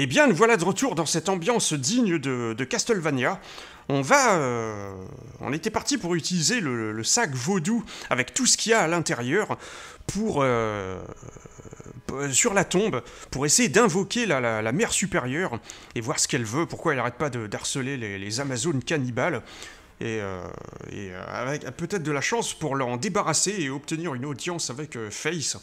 Eh bien, nous voilà de retour dans cette ambiance digne de, Castlevania. On va... Euh, on était parti pour utiliser le, sac vaudou avec tout ce qu'il y a à l'intérieur pour... Euh, sur la tombe pour essayer d'invoquer la, mère supérieure et voir ce qu'elle veut, pourquoi elle n'arrête pas d'harceler les, les, Amazones cannibales. Et, euh, avec peut-être de la chance pour l'en débarrasser et obtenir une audience avec Face.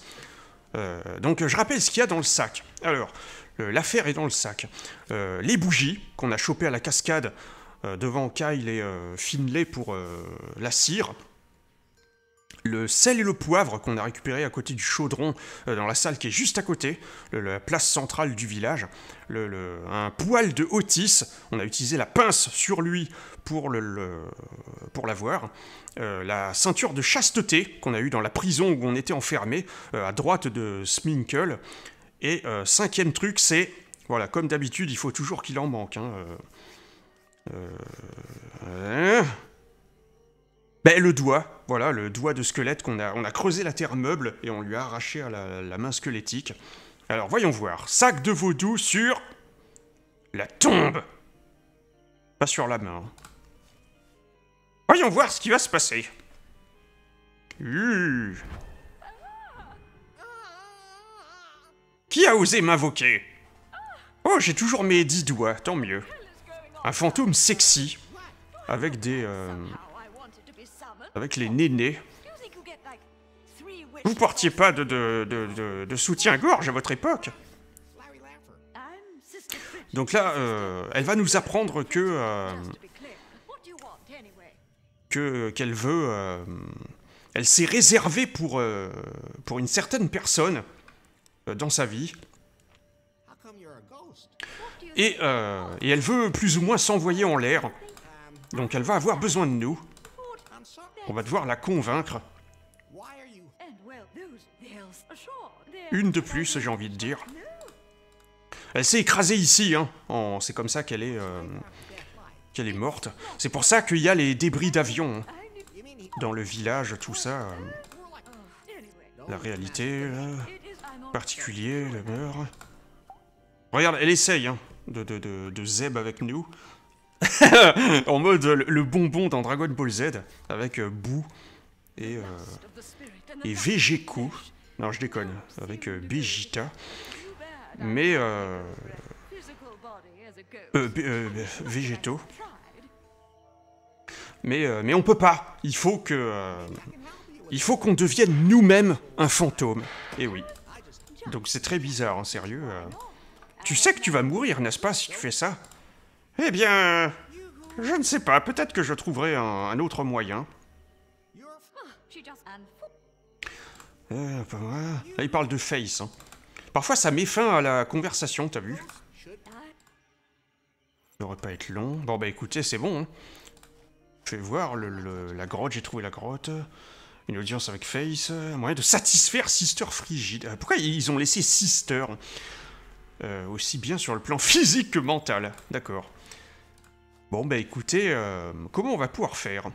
donc je rappelle ce qu'il y a dans le sac. Alors, euh, l'affaire est dans le sac. Euh, les bougies qu'on a chopées à la cascade euh, devant Kyle et Finlay pour la cire, le sel et le poivre qu'on a récupéré à côté du chaudron dans la salle qui est juste à côté, la place centrale du village, le, un poil de Otis, on a utilisé la pince sur lui pour l'avoir, la ceinture de chasteté qu'on a eue dans la prison où on était enfermé à droite de Sminkel, et euh, cinquième truc, c'est, voilà, comme d'habitude, il faut toujours qu'il en manque. Hein, euh, euh, hein. ben, le doigt, voilà, le doigt de squelette qu'on a, on a creusé la terre meuble et on lui a arraché la, main squelettique. Alors voyons voir. Sac de vaudou sur la tombe. Pas sur la main. Hein. Voyons voir ce qui va se passer. Hum. Qui a osé m'invoquer Oh, j'ai toujours mes dix doigts, tant mieux. Un fantôme sexy. Avec des... Euh, avec les nénés. Vous portiez pas de, de, de, soutien-gorge à votre époque donc là, euh, elle va nous apprendre que... Euh, que qu'elle veut... elle s'est réservée pour, pour une certaine personne. Euh, dans sa vie. Et, euh, et elle veut plus ou moins s'envoyer en l'air. Donc elle va avoir besoin de nous. On va devoir la convaincre. Une de plus, j'ai envie de dire. Elle s'est écrasée ici, hein. C'est comme ça qu'elle est, euh, qu'elle est morte. C'est pour ça qu'il y a les débris d'avion. Hein. Dans le village, tout ça. la réalité particulier, la mère. Regarde, elle essaye hein, de, de, de, de zeb avec nous. en mode euh, le bonbon dans Dragon Ball Z, avec euh, Bou et, euh, et Non, je déconne, avec euh, Mais... Euh, euh Mais, mais on peut pas. Il faut que... il faut qu'on devienne nous-mêmes un fantôme. Et eh oui. Donc c'est très bizarre, en hein, sérieux. Euh. Tu sais que tu vas mourir, n'est-ce pas, si tu fais ça Eh bien... Je ne sais pas, peut-être que je trouverai un, autre moyen. Euh, bah, là, il parle de face. Hein. Parfois, ça met fin à la conversation, t'as vu Ça devrait pas être long. Bon, bah écoutez, c'est bon. Hein. Je vais voir le, la grotte, j'ai trouvé la grotte une audience avec Face, un moyen de satisfaire Sister Frigide. Euh, pourquoi ils ont laissé Sister euh, Aussi bien sur le plan physique que mental. D'accord. Bon, bah écoutez, euh, comment on va pouvoir faire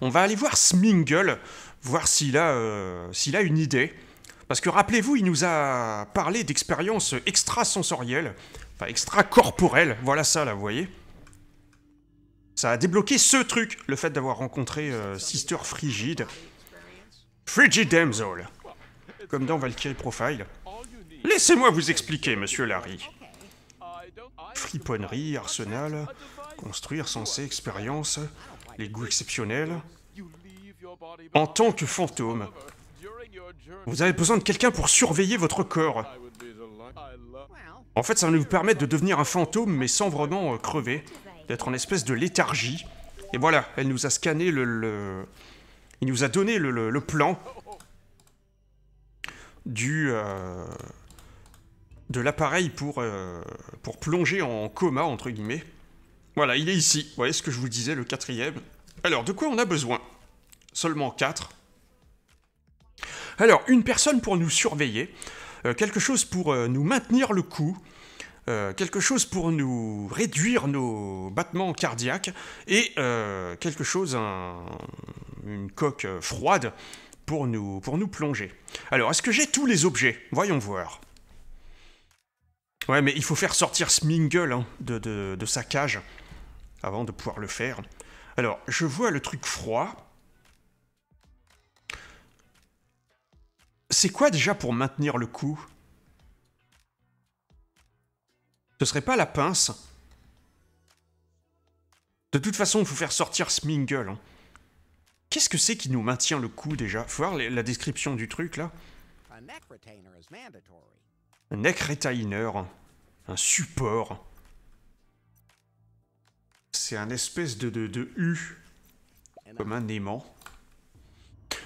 On va aller voir Smingle, voir s'il a, a une idée. Parce que rappelez-vous, il nous a parlé d'expériences extrasensorielles, enfin extra-corporelles, voilà ça là, vous voyez ça a débloqué ce truc, le fait d'avoir rencontré euh, Sister Frigide. Frigid Damsel. Comme dans Valkyrie Profile. Laissez-moi vous expliquer, monsieur Larry. Friponnerie, arsenal, construire sans expérience, les goûts exceptionnels. En tant que fantôme, vous avez besoin de quelqu'un pour surveiller votre corps. En fait, ça va nous permettre de devenir un fantôme, mais sans vraiment euh, crever d'être en espèce de léthargie. Et voilà, elle nous a scanné le... Il nous a donné le, plan du... Euh, de l'appareil pour, euh, pour plonger en coma, entre guillemets. Voilà, il est ici. Vous voyez ce que je vous disais, le quatrième. Alors, de quoi on a besoin Seulement quatre. Alors, une personne pour nous surveiller, euh, quelque chose pour nous maintenir le coup, euh, quelque chose pour nous réduire nos battements cardiaques et euh, quelque chose, une coque euh, froide pour nous, pour nous plonger. Alors, est-ce que j'ai tous les objets Voyons voir. Ouais, mais il faut faire sortir Smingle hein, de, de sa cage avant de pouvoir le faire. Alors, je vois le truc froid. C'est quoi déjà pour maintenir le coup Ce serait pas la pince De toute façon, il faut faire sortir Smingle. Hein. Qu'est-ce que c'est qui nous maintient le coup déjà Faut voir la description du truc là. Un neck retainer. Hein. Un support. C'est un espèce de, de, U. Comme un aimant.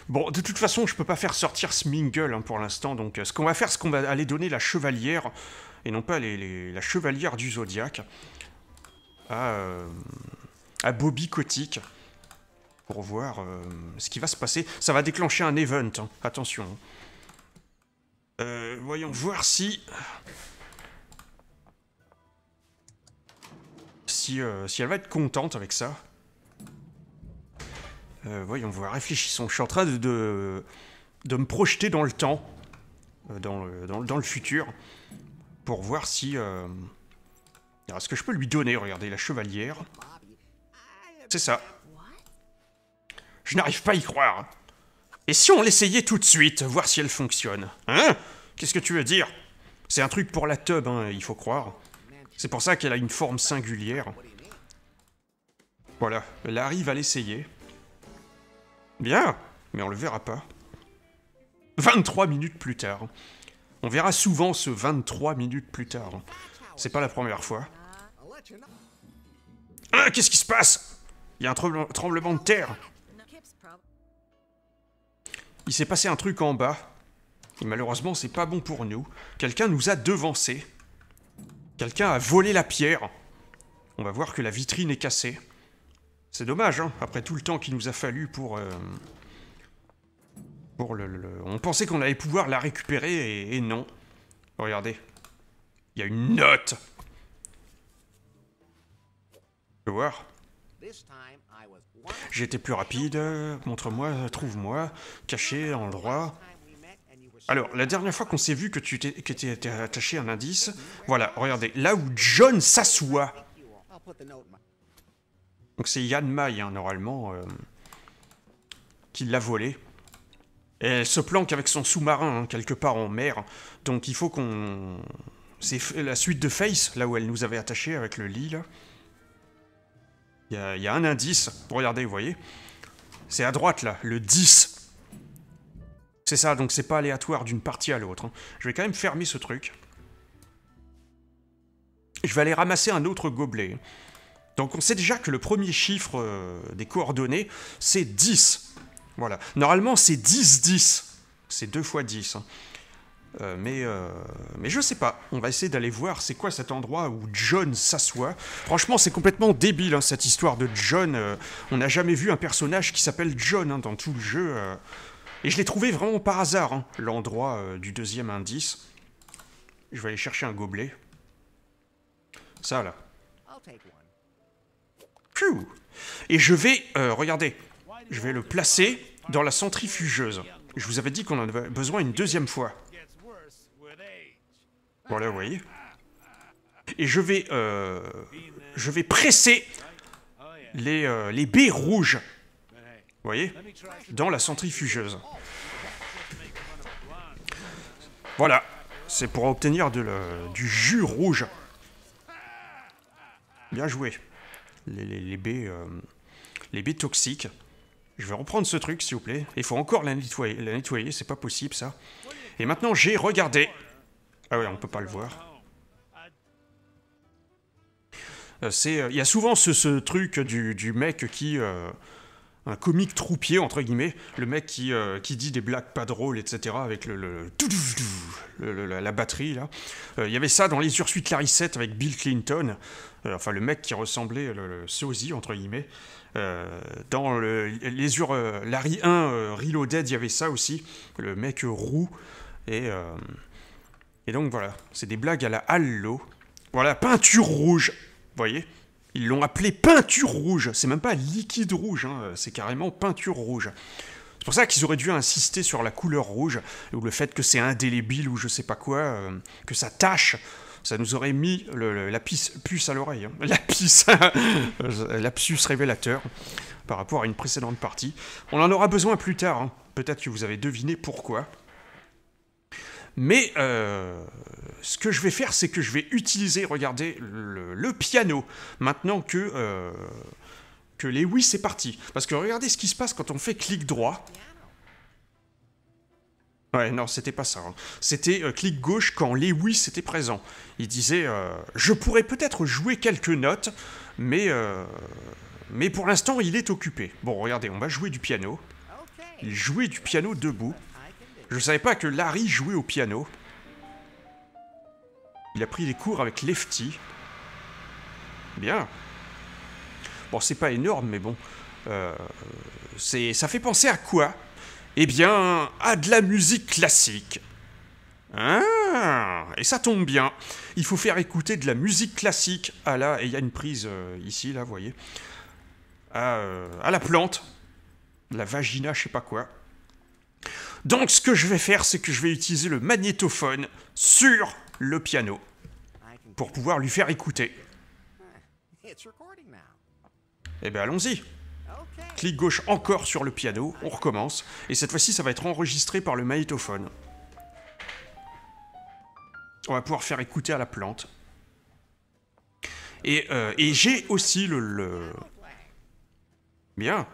Bon, de toute façon, je peux pas faire sortir Smingle hein, pour l'instant, donc euh, ce qu'on va faire, c'est qu'on va aller donner la chevalière et non pas la chevalière du Zodiaque, euh, à, Bobby Cotick. pour voir euh, ce qui va se passer. Ça va déclencher un event, hein. attention. Euh, voyons voir si... Si, elle va être contente avec ça. voyons voir, réfléchissons. Je suis en train de, de, me projeter dans le temps, dans le futur pour voir si... Euh, est-ce que je peux lui donner Regardez, la chevalière. C'est ça. Je n'arrive pas à y croire. Et si on l'essayait tout de suite, voir si elle fonctionne Hein Qu'est-ce que tu veux dire C'est un truc pour la tub, hein, il faut croire. C'est pour ça qu'elle a une forme singulière. Voilà, elle arrive à l'essayer. Bien, mais on le verra pas. 23 minutes plus tard. On verra souvent ce 23 minutes plus tard. C'est pas la première fois. Ah, qu'est-ce qui se passe Il y a un tremblement de terre. Il s'est passé un truc en bas. Et malheureusement, c'est pas bon pour nous. Quelqu'un nous a devancés. Quelqu'un a volé la pierre. On va voir que la vitrine est cassée. C'est dommage, hein, après tout le temps qu'il nous a fallu pour... Euh, on pensait qu'on allait pouvoir la récupérer et, non. Regardez. Il y a une note Je vais voir. J'étais plus rapide. Montre-moi, trouve-moi. Caché, droit. Alors, la dernière fois qu'on s'est vu que tu étais attaché à un indice, voilà, regardez, là où John s'assoit. Donc c'est Yann Mai, hein, normalement, euh, qui l'a volé. Elle se planque avec son sous-marin, hein, quelque part en mer. Donc il faut qu'on... C'est la suite de Face, là où elle nous avait attaché avec le lit, là. Il y, a, un indice. Regardez, vous voyez C'est à droite, là, le 10. C'est ça, donc c'est pas aléatoire d'une partie à l'autre. Hein. Je vais quand même fermer ce truc. Je vais aller ramasser un autre gobelet. Donc on sait déjà que le premier chiffre euh, des coordonnées, c'est 10. Voilà. Normalement, c'est 10-10. C'est 2 fois 10. Hein. Euh, mais, euh, mais je sais pas. On va essayer d'aller voir c'est quoi cet endroit où John s'assoit. Franchement, c'est complètement débile hein, cette histoire de John. Euh. on n'a jamais vu un personnage qui s'appelle John hein, dans tout le jeu. Et je l'ai trouvé vraiment par hasard, l'endroit du deuxième indice. Je vais aller chercher un gobelet. Ça là. Et je vais, regardez, je vais le placer dans la centrifugeuse. Je vous avais dit qu'on en avait besoin une deuxième fois. Voilà, vous voyez. Et je vais, euh, je vais presser euh, les, baies rouges, vous voyez, dans la centrifugeuse. Voilà, c'est pour obtenir du jus rouge. Bien joué. Les, baies, euh, les baies toxiques. Je vais reprendre ce truc, s'il vous plaît. Il faut encore la nettoyer, la nettoyer c'est pas possible, ça. Et maintenant, j'ai regardé. Ah ouais, on peut pas le voir. Euh, euh, il y a souvent ce, truc du, mec qui, euh, un comique troupier, entre guillemets, le mec qui, euh, qui dit des blagues pas drôles, etc., avec le, la, batterie, là. Euh, il y avait ça dans Les Ursuites 7, avec Bill Clinton, euh, enfin le mec qui ressemblait le, sosie, entre guillemets. dans Les Ur Larry 1, Reloaded, il y avait ça aussi, le mec roux. Et, et donc voilà, c'est des blagues à la Hallo. Voilà, peinture rouge, vous voyez ils l'ont appelé peinture rouge. C'est même pas liquide rouge, hein. c'est carrément peinture rouge. C'est pour ça qu'ils auraient dû insister sur la couleur rouge, ou le fait que c'est indélébile, ou je sais pas quoi, euh, que ça tâche. Ça nous aurait mis la puce à l'oreille. Hein. La puce, euh, lapsus révélateur par rapport à une précédente partie. On en aura besoin plus tard. Hein. Peut-être que vous avez deviné pourquoi. Mais euh, ce que je vais faire, c'est que je vais utiliser, regardez, le, piano, maintenant que, euh, que les oui, c'est parti. Parce que regardez ce qui se passe quand on fait clic droit. Ouais, non, c'était pas ça. Hein. C'était euh, clic gauche quand les oui c'était présent. Il disait euh, Je pourrais peut-être jouer quelques notes, mais, mais pour l'instant, il est occupé. » Bon, regardez, on va jouer du piano. Il jouait du piano debout. Je savais pas que Larry jouait au piano. Il a pris des cours avec Lefty. Bien. Bon, c'est pas énorme, mais bon. Euh, c'est ça fait penser à quoi Eh bien, à de la musique classique. Ah, et ça tombe bien. Il faut faire écouter de la musique classique. Ah là, et il y a une prise euh, ici, là, vous voyez. À, ah, euh, à la plante. La vagina, je sais pas quoi. Donc ce que je vais faire, c'est que je vais utiliser le magnétophone sur le piano pour pouvoir lui faire écouter. Eh bien allons-y Clic gauche encore sur le piano, on recommence, et cette fois-ci ça va être enregistré par le magnétophone. On va pouvoir faire écouter à la plante. Et, euh, j'ai aussi le, Bien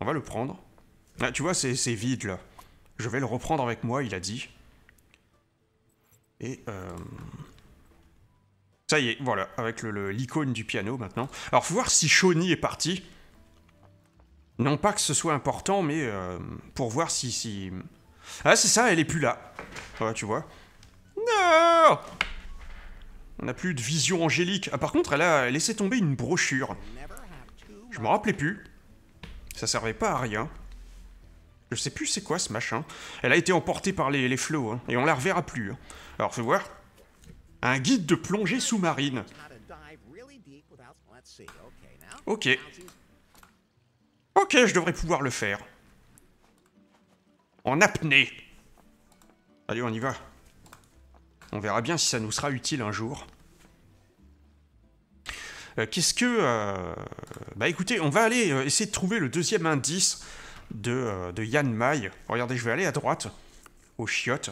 On va le prendre. Ah, tu vois, c'est vide là. Je vais le reprendre avec moi, il a dit. Et... Euh, ça y est, voilà, avec l'icône le, du piano maintenant. Alors, faut voir si Shawnee est parti. Non pas que ce soit important, mais euh, pour voir si... si... Ah, c'est ça, elle est plus là. Voilà, tu vois. Non On n'a plus de vision angélique. Ah, par contre, elle a laissé tomber une brochure. Je m'en rappelais plus. Ça servait pas à rien. Je sais plus c'est quoi ce machin. Elle a été emportée par les, flots, hein, et on la reverra plus. Hein. Alors, fais voir. Un guide de plongée sous-marine. Ok. Ok, je devrais pouvoir le faire. En apnée. Allez, on y va. On verra bien si ça nous sera utile un jour. Euh, qu'est-ce que... Euh, bah écoutez, on va aller euh, essayer de trouver le deuxième indice de, euh, de Yann Mai. Regardez, je vais aller à droite, au chiottes.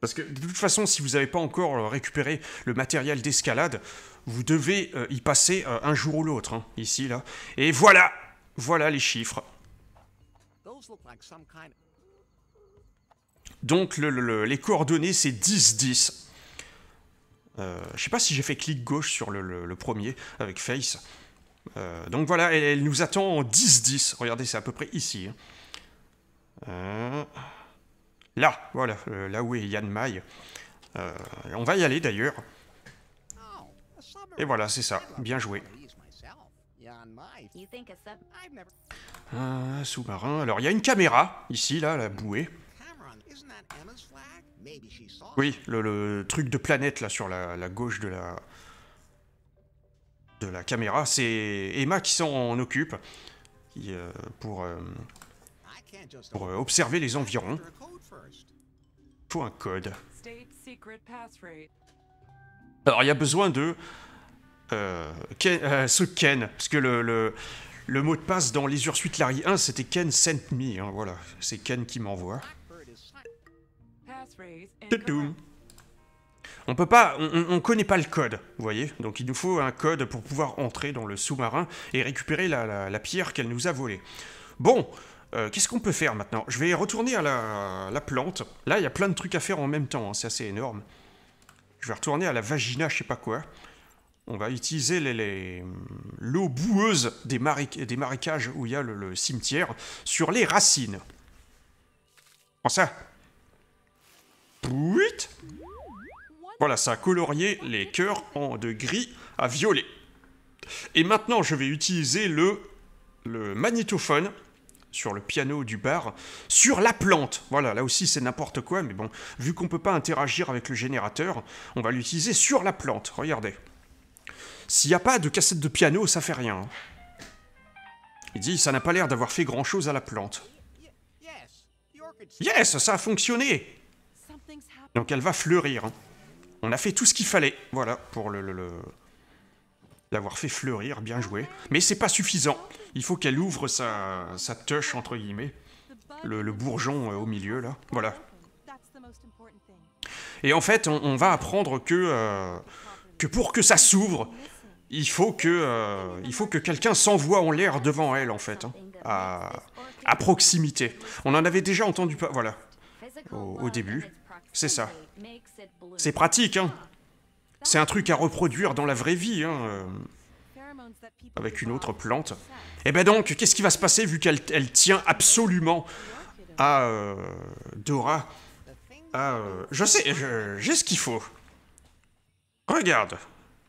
Parce que de toute façon, si vous n'avez pas encore euh, récupéré le matériel d'escalade, vous devez euh, y passer un jour ou l'autre, hein, ici, là. Et voilà Voilà les chiffres. Donc les coordonnées, c'est 10-10. je sais pas si j'ai fait clic gauche sur le premier avec Face. Euh, donc voilà, elle, nous attend en 10-10. Regardez, c'est à peu près ici. Hein. Euh, là, voilà, euh, là où est Yann Mai. on va y aller d'ailleurs. Et voilà, c'est ça. Bien joué. sous-marin. Alors, il y a une caméra, ici, là, la bouée. Oui, le, truc de planète, là, sur la gauche de la, de la caméra. C'est Emma qui s'en occupe qui, euh, pour, euh, pour euh, observer les environs. Faut un code. Alors il y a besoin de euh, Ken, euh, ce Ken, parce que le, le, mot de passe dans Les Ursuites Larry 1, c'était Ken sent me. Hein, voilà, c'est Ken qui m'envoie on peut pas, on, connaît pas le code, vous voyez. Donc il nous faut un code pour pouvoir entrer dans le sous-marin et récupérer la, pierre qu'elle nous a volée. Bon, euh, qu'est-ce qu'on peut faire maintenant Je vais retourner à la, plante. Là, il y a plein de trucs à faire en même temps, hein, c'est assez énorme. Je vais retourner à la vagina, je sais pas quoi. On va utiliser l'eau les, les, boueuse des, marécages où il y a le, cimetière sur les racines. Prends ça. Pouit voilà, ça a colorié les cœurs en, de gris à violet. Et maintenant, je vais utiliser le, le magnétophone sur le piano du bar, sur la plante. Voilà, là aussi c'est n'importe quoi, mais bon, vu qu'on ne peut pas interagir avec le générateur, on va l'utiliser sur la plante, regardez. S'il n'y a pas de cassette de piano, ça fait rien. Hein. Il dit, ça n'a pas l'air d'avoir fait grand-chose à la plante. Yes, ça a fonctionné Donc elle va fleurir. Hein. On a fait tout ce qu'il fallait, voilà, pour le... l'avoir fait fleurir, bien joué. Mais c'est pas suffisant. Il faut qu'elle ouvre sa, sa touche, entre guillemets. Le, bourgeon euh, au milieu, là. Voilà. Et en fait, on, va apprendre que, euh, que pour que ça s'ouvre, il faut que, euh, il faut que quelqu'un s'envoie en l'air devant elle, en fait, hein, à, proximité. On en avait déjà entendu pas, voilà, au début. C'est ça. C'est pratique, hein C'est un truc à reproduire dans la vraie vie, hein euh, Avec une autre plante. Et eh ben donc, qu'est-ce qui va se passer vu qu'elle elle tient absolument à euh... Dora euh, Je sais, j'ai ce qu'il faut. Regarde.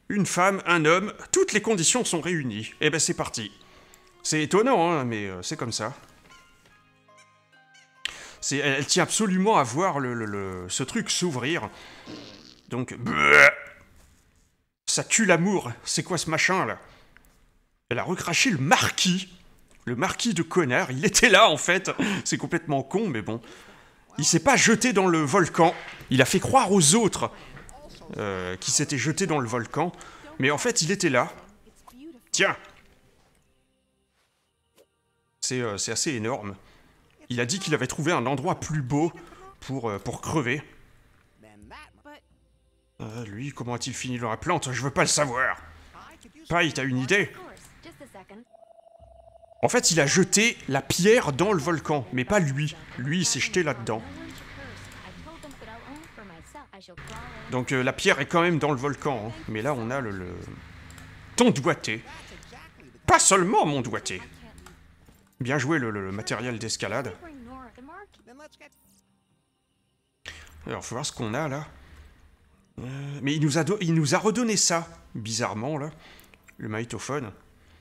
Une femme, un homme, toutes les conditions sont réunies. Et eh ben c'est parti. C'est étonnant, hein, mais euh, c'est comme ça elle, tient absolument à voir ce truc s'ouvrir. Donc, ça tue l'amour. C'est quoi ce machin là Elle a recraché le marquis. Le marquis de connard, il était là en fait. C'est complètement con, mais bon. Il s'est pas jeté dans le volcan. Il a fait croire aux autres euh, qui jeté jetés dans le volcan. Mais en fait, il était là. Tiens. Euh, c'est assez énorme. Il a dit qu'il avait trouvé un endroit plus beau pour, euh, pour crever. Euh, lui, comment a-t-il fini dans la plante Je veux pas le savoir. Pai, t'as une idée En fait, il a jeté la pierre dans le volcan, mais pas lui. Lui, il s'est jeté là-dedans. Donc euh, la pierre est quand même dans le volcan, hein. mais là on a le, le... Ton doigté. Pas seulement mon doigté Bien joué le, matériel d'escalade. Alors, faut voir ce qu'on a là. Euh, mais il nous, a il nous a redonné ça, bizarrement là, le maïtophone.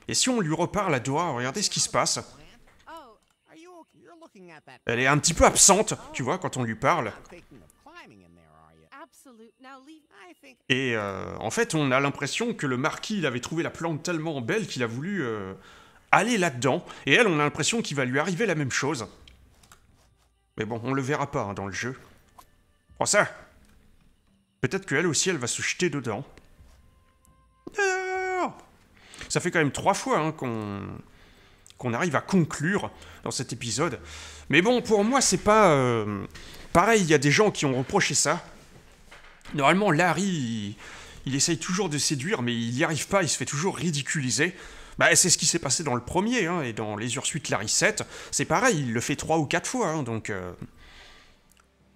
Et si on lui reparle à Dora, regardez ce qui se passe. Elle est un petit peu absente, tu vois, quand on lui parle. Et euh, en fait, on a l'impression que le marquis il avait trouvé la plante tellement belle qu'il a voulu euh, aller là-dedans, et elle, on a l'impression qu'il va lui arriver la même chose. Mais bon, on le verra pas hein, dans le jeu. Oh ça Peut-être qu'elle aussi, elle va se jeter dedans. ça fait quand même trois fois hein, qu'on qu'on arrive à conclure dans cet épisode. Mais bon, pour moi, c'est pas... Euh, pareil, il y a des gens qui ont reproché ça. Normalement, Larry, il... il essaye toujours de séduire, mais il n'y arrive pas, il se fait toujours ridiculiser. Bah, c'est ce qui s'est passé dans le premier, hein, et dans Les Ursuites 7. c'est pareil, il le fait trois ou quatre fois, hein, donc... Euh.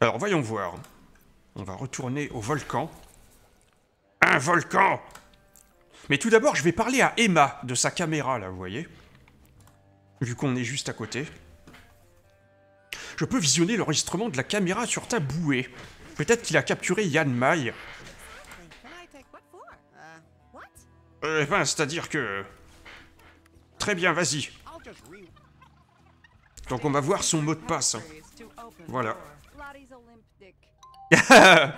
Alors, voyons voir. On va retourner au volcan. Un volcan Mais tout d'abord, je vais parler à Emma, de sa caméra, là, vous voyez Vu qu'on est juste à côté. Je peux visionner l'enregistrement de la caméra sur ta bouée. Peut-être qu'il a capturé Yann Mai. Uh, eh ben, c'est-à-dire que... Très bien, vas-y. Donc on va voir son mot de passe. Hein. Voilà.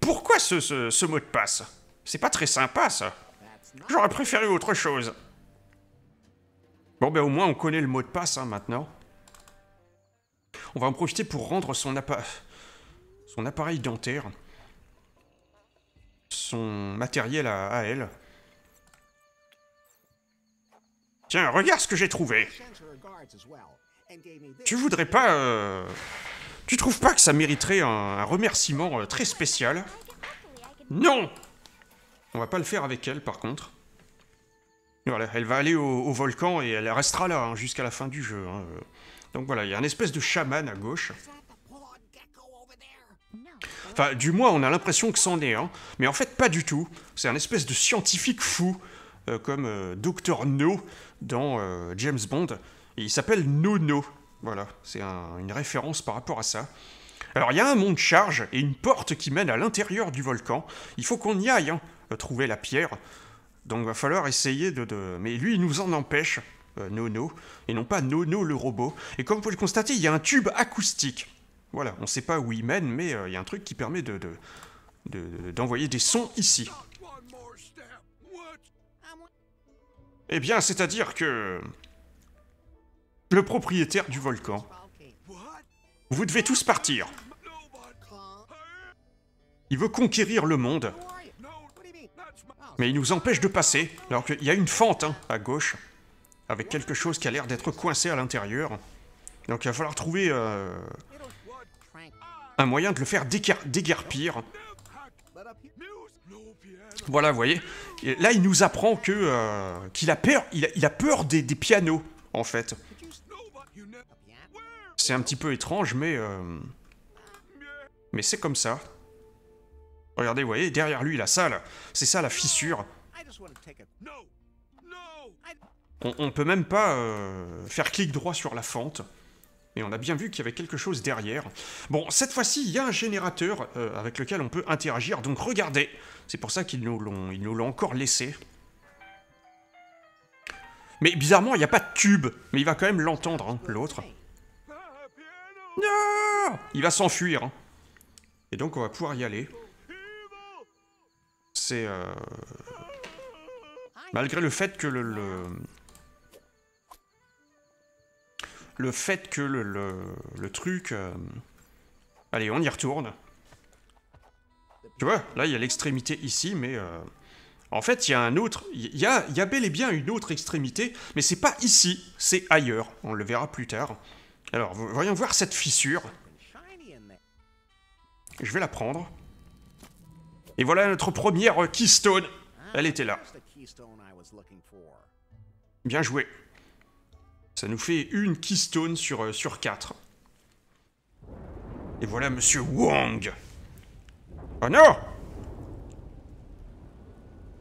Pourquoi ce, mot de passe C'est pas très sympa, ça. J'aurais préféré autre chose. Bon, ben au moins, on connaît le mot de passe, hein, maintenant. On va en profiter pour rendre son, son appareil dentaire. Son matériel à elle. Tiens, regarde ce que j'ai trouvé. Tu voudrais pas... Euh, tu trouves pas que ça mériterait un, remerciement euh, très spécial Non On va pas le faire avec elle, par contre. Voilà, elle va aller au, volcan et elle restera là hein, jusqu'à la fin du jeu. Hein, euh. Donc voilà, il y a un espèce de chaman à gauche. Enfin, du moins, on a l'impression que c'en est, hein. Mais en fait, pas du tout. C'est un espèce de scientifique fou, comme Docteur No, dans euh, James Bond. Et il s'appelle Nono. Voilà, c'est une référence par rapport à ça. Alors il y a un monde charge et une porte qui mène à l'intérieur du volcan. Il faut qu'on y aille, hein, euh, trouver la pierre. Donc va falloir essayer de, Mais lui, il nous en empêche, euh, Nono, et non pas Nono le robot. Et comme vous le constatez, il y a un tube acoustique. Voilà, on ne sait pas où il mène, mais il y a un truc qui permet de, d'envoyer des sons ici. Eh bien, c'est-à-dire que... Le propriétaire du volcan. Vous devez tous partir. Il veut conquérir le monde. Mais il nous empêche de passer, alors qu'il y a une fente hein, à gauche, avec quelque chose qui a l'air d'être coincé à l'intérieur. Donc il va falloir trouver euh, un moyen de le faire déguerpir. Voilà, vous voyez, là, il nous apprend que euh, qu'il a peur, il a, peur des, pianos, en fait. C'est un petit peu étrange, mais euh, mais c'est comme ça. Regardez, vous voyez, derrière lui, la salle, c'est ça la fissure. On, ne peut même pas euh, faire clic droit sur la fente. Et on a bien vu qu'il y avait quelque chose derrière. Bon, cette fois-ci, il y a un générateur euh, avec lequel on peut interagir, donc regardez C'est pour ça qu'ils nous l'ont encore laissé. Mais bizarrement, il n'y a pas de tube, mais il va quand même l'entendre, hein, l'autre. Non Il va s'enfuir. Hein. Et donc, on va pouvoir y aller. C'est... Euh, malgré le fait que le le fait que le, truc... Euh, allez, on y retourne. Tu vois, là, il y a l'extrémité ici, mais... Euh, en fait, il y a un autre... Il y a, y a bel et bien une autre extrémité, mais c'est pas ici, c'est ailleurs. On le verra plus tard. Alors, voyons voir cette fissure. Je vais la prendre. Et voilà notre première Keystone. Elle était là. Bien joué. Ça nous fait une keystone sur, euh, sur quatre. Et voilà Monsieur Wong. Oh non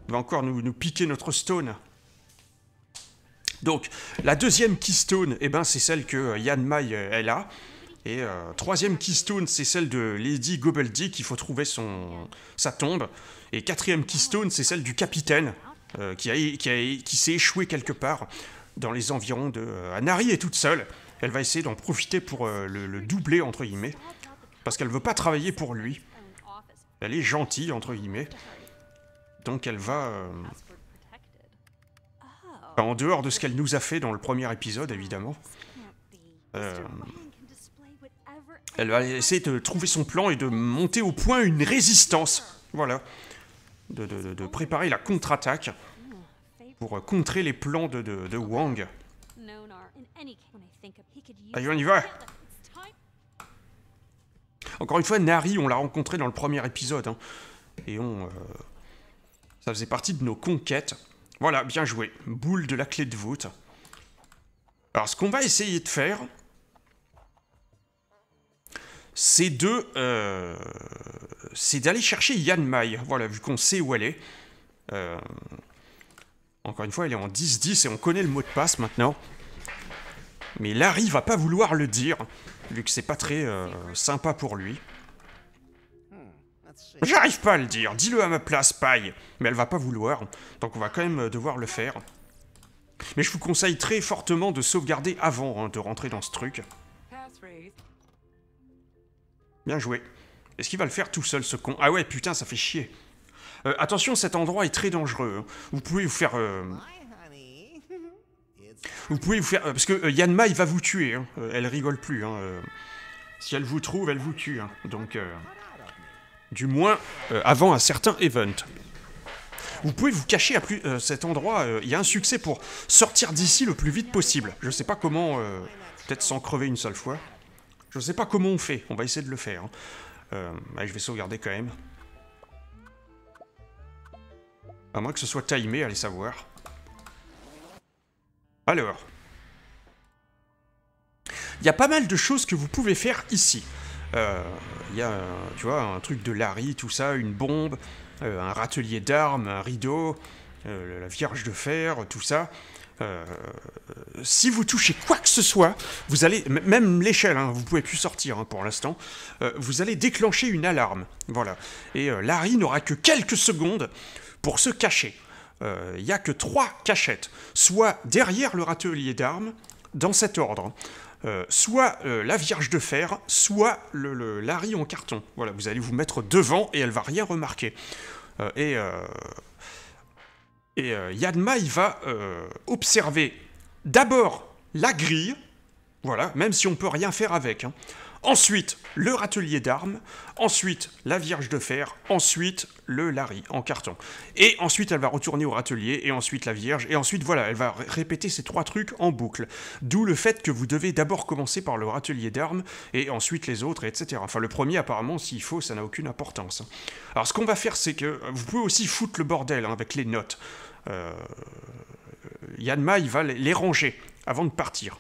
Il va encore nous, nous piquer notre stone. Donc, la deuxième keystone, eh ben, c'est celle que euh, Yan Mai, euh, elle a. Et troisième keystone, c'est celle de Lady Gobbledy, qu'il faut trouver son, sa tombe. Et quatrième keystone, c'est celle du capitaine, qui, a, qui, qui s'est échoué quelque part dans les environs de euh, Anari est toute seule. Elle va essayer d'en profiter pour euh, le, doubler, entre guillemets, parce qu'elle veut pas travailler pour lui. Elle est gentille, entre guillemets. Donc elle va... Euh, en dehors de ce qu'elle nous a fait dans le premier épisode, évidemment. Elle va essayer de trouver son plan et de monter au point une résistance. Voilà. De, de préparer la contre-attaque pour euh, contrer les plans de, Wang. Allez, on y va Encore une fois, Nari, on l'a rencontré dans le premier épisode. Hein. et on... Euh, ça faisait partie de nos conquêtes. Voilà, bien joué. Boule de la clé de voûte. Alors, ce qu'on va essayer de faire, c'est de... Euh, c'est d'aller chercher Yanmai. Mai. Voilà, vu qu'on sait où elle est. Euh, encore une fois, il est en 10-10 et on connaît le mot de passe maintenant. Mais Larry va pas vouloir le dire, vu que c'est pas très euh, sympa pour lui. J'arrive pas à le dire, dis-le à ma place, paille Mais elle va pas vouloir, donc on va quand même euh, devoir le faire. Mais je vous conseille très fortement de sauvegarder avant hein, de rentrer dans ce truc. Bien joué. Est-ce qu'il va le faire tout seul, ce con Ah ouais, putain, ça fait chier. Euh, attention, cet endroit est très dangereux. Hein. Vous pouvez vous faire... Euh, vous pouvez vous faire... Euh, parce que Yanma, il va vous tuer. Hein. Elle rigole plus. Hein, si elle vous trouve, elle vous tue. Donc... Du moins, avant un certain event. Vous pouvez vous cacher à plus, cet endroit. Il y a un succès pour sortir d'ici le plus vite possible. Je sais pas comment. Peut-être sans crever une seule fois. Je sais pas comment on fait. On va essayer de le faire. je vais sauvegarder quand même. À moins que ce soit timé, allez savoir. Alors. Il y a pas mal de choses que vous pouvez faire ici. Euh, il y a, tu vois, un truc de Larry, tout ça, une bombe, euh, un râtelier d'armes, un rideau, euh, la Vierge de Fer, tout ça. si vous touchez quoi que ce soit, vous allez, même l'échelle, vous hein, vous pouvez plus sortir hein, pour l'instant, vous allez déclencher une alarme. Voilà. Et Larry n'aura que quelques secondes pour se cacher. Euh, il n'y a que trois cachettes, soit derrière le atelier d'armes, dans cet ordre. Euh, soit euh, la Vierge de fer, soit le, en carton. Voilà, vous allez vous mettre devant et elle va rien remarquer. et et Yadma, va observer d'abord la grille, voilà, même si on peut rien faire avec. Hein. Ensuite, le râtelier d'armes, ensuite la Vierge de Fer, ensuite le Larry en carton. Et ensuite, elle va retourner au râtelier, et ensuite la Vierge, et ensuite, voilà, elle va répéter ces trois trucs en boucle. D'où le fait que vous devez d'abord commencer par le râtelier d'armes, et ensuite les autres, etc. Enfin, le premier, apparemment, s'il faut, ça n'a aucune importance. Alors, ce qu'on va faire, c'est que euh, vous pouvez aussi foutre le bordel hein, avec les notes. Euh... Yanma, il va les ranger avant de partir.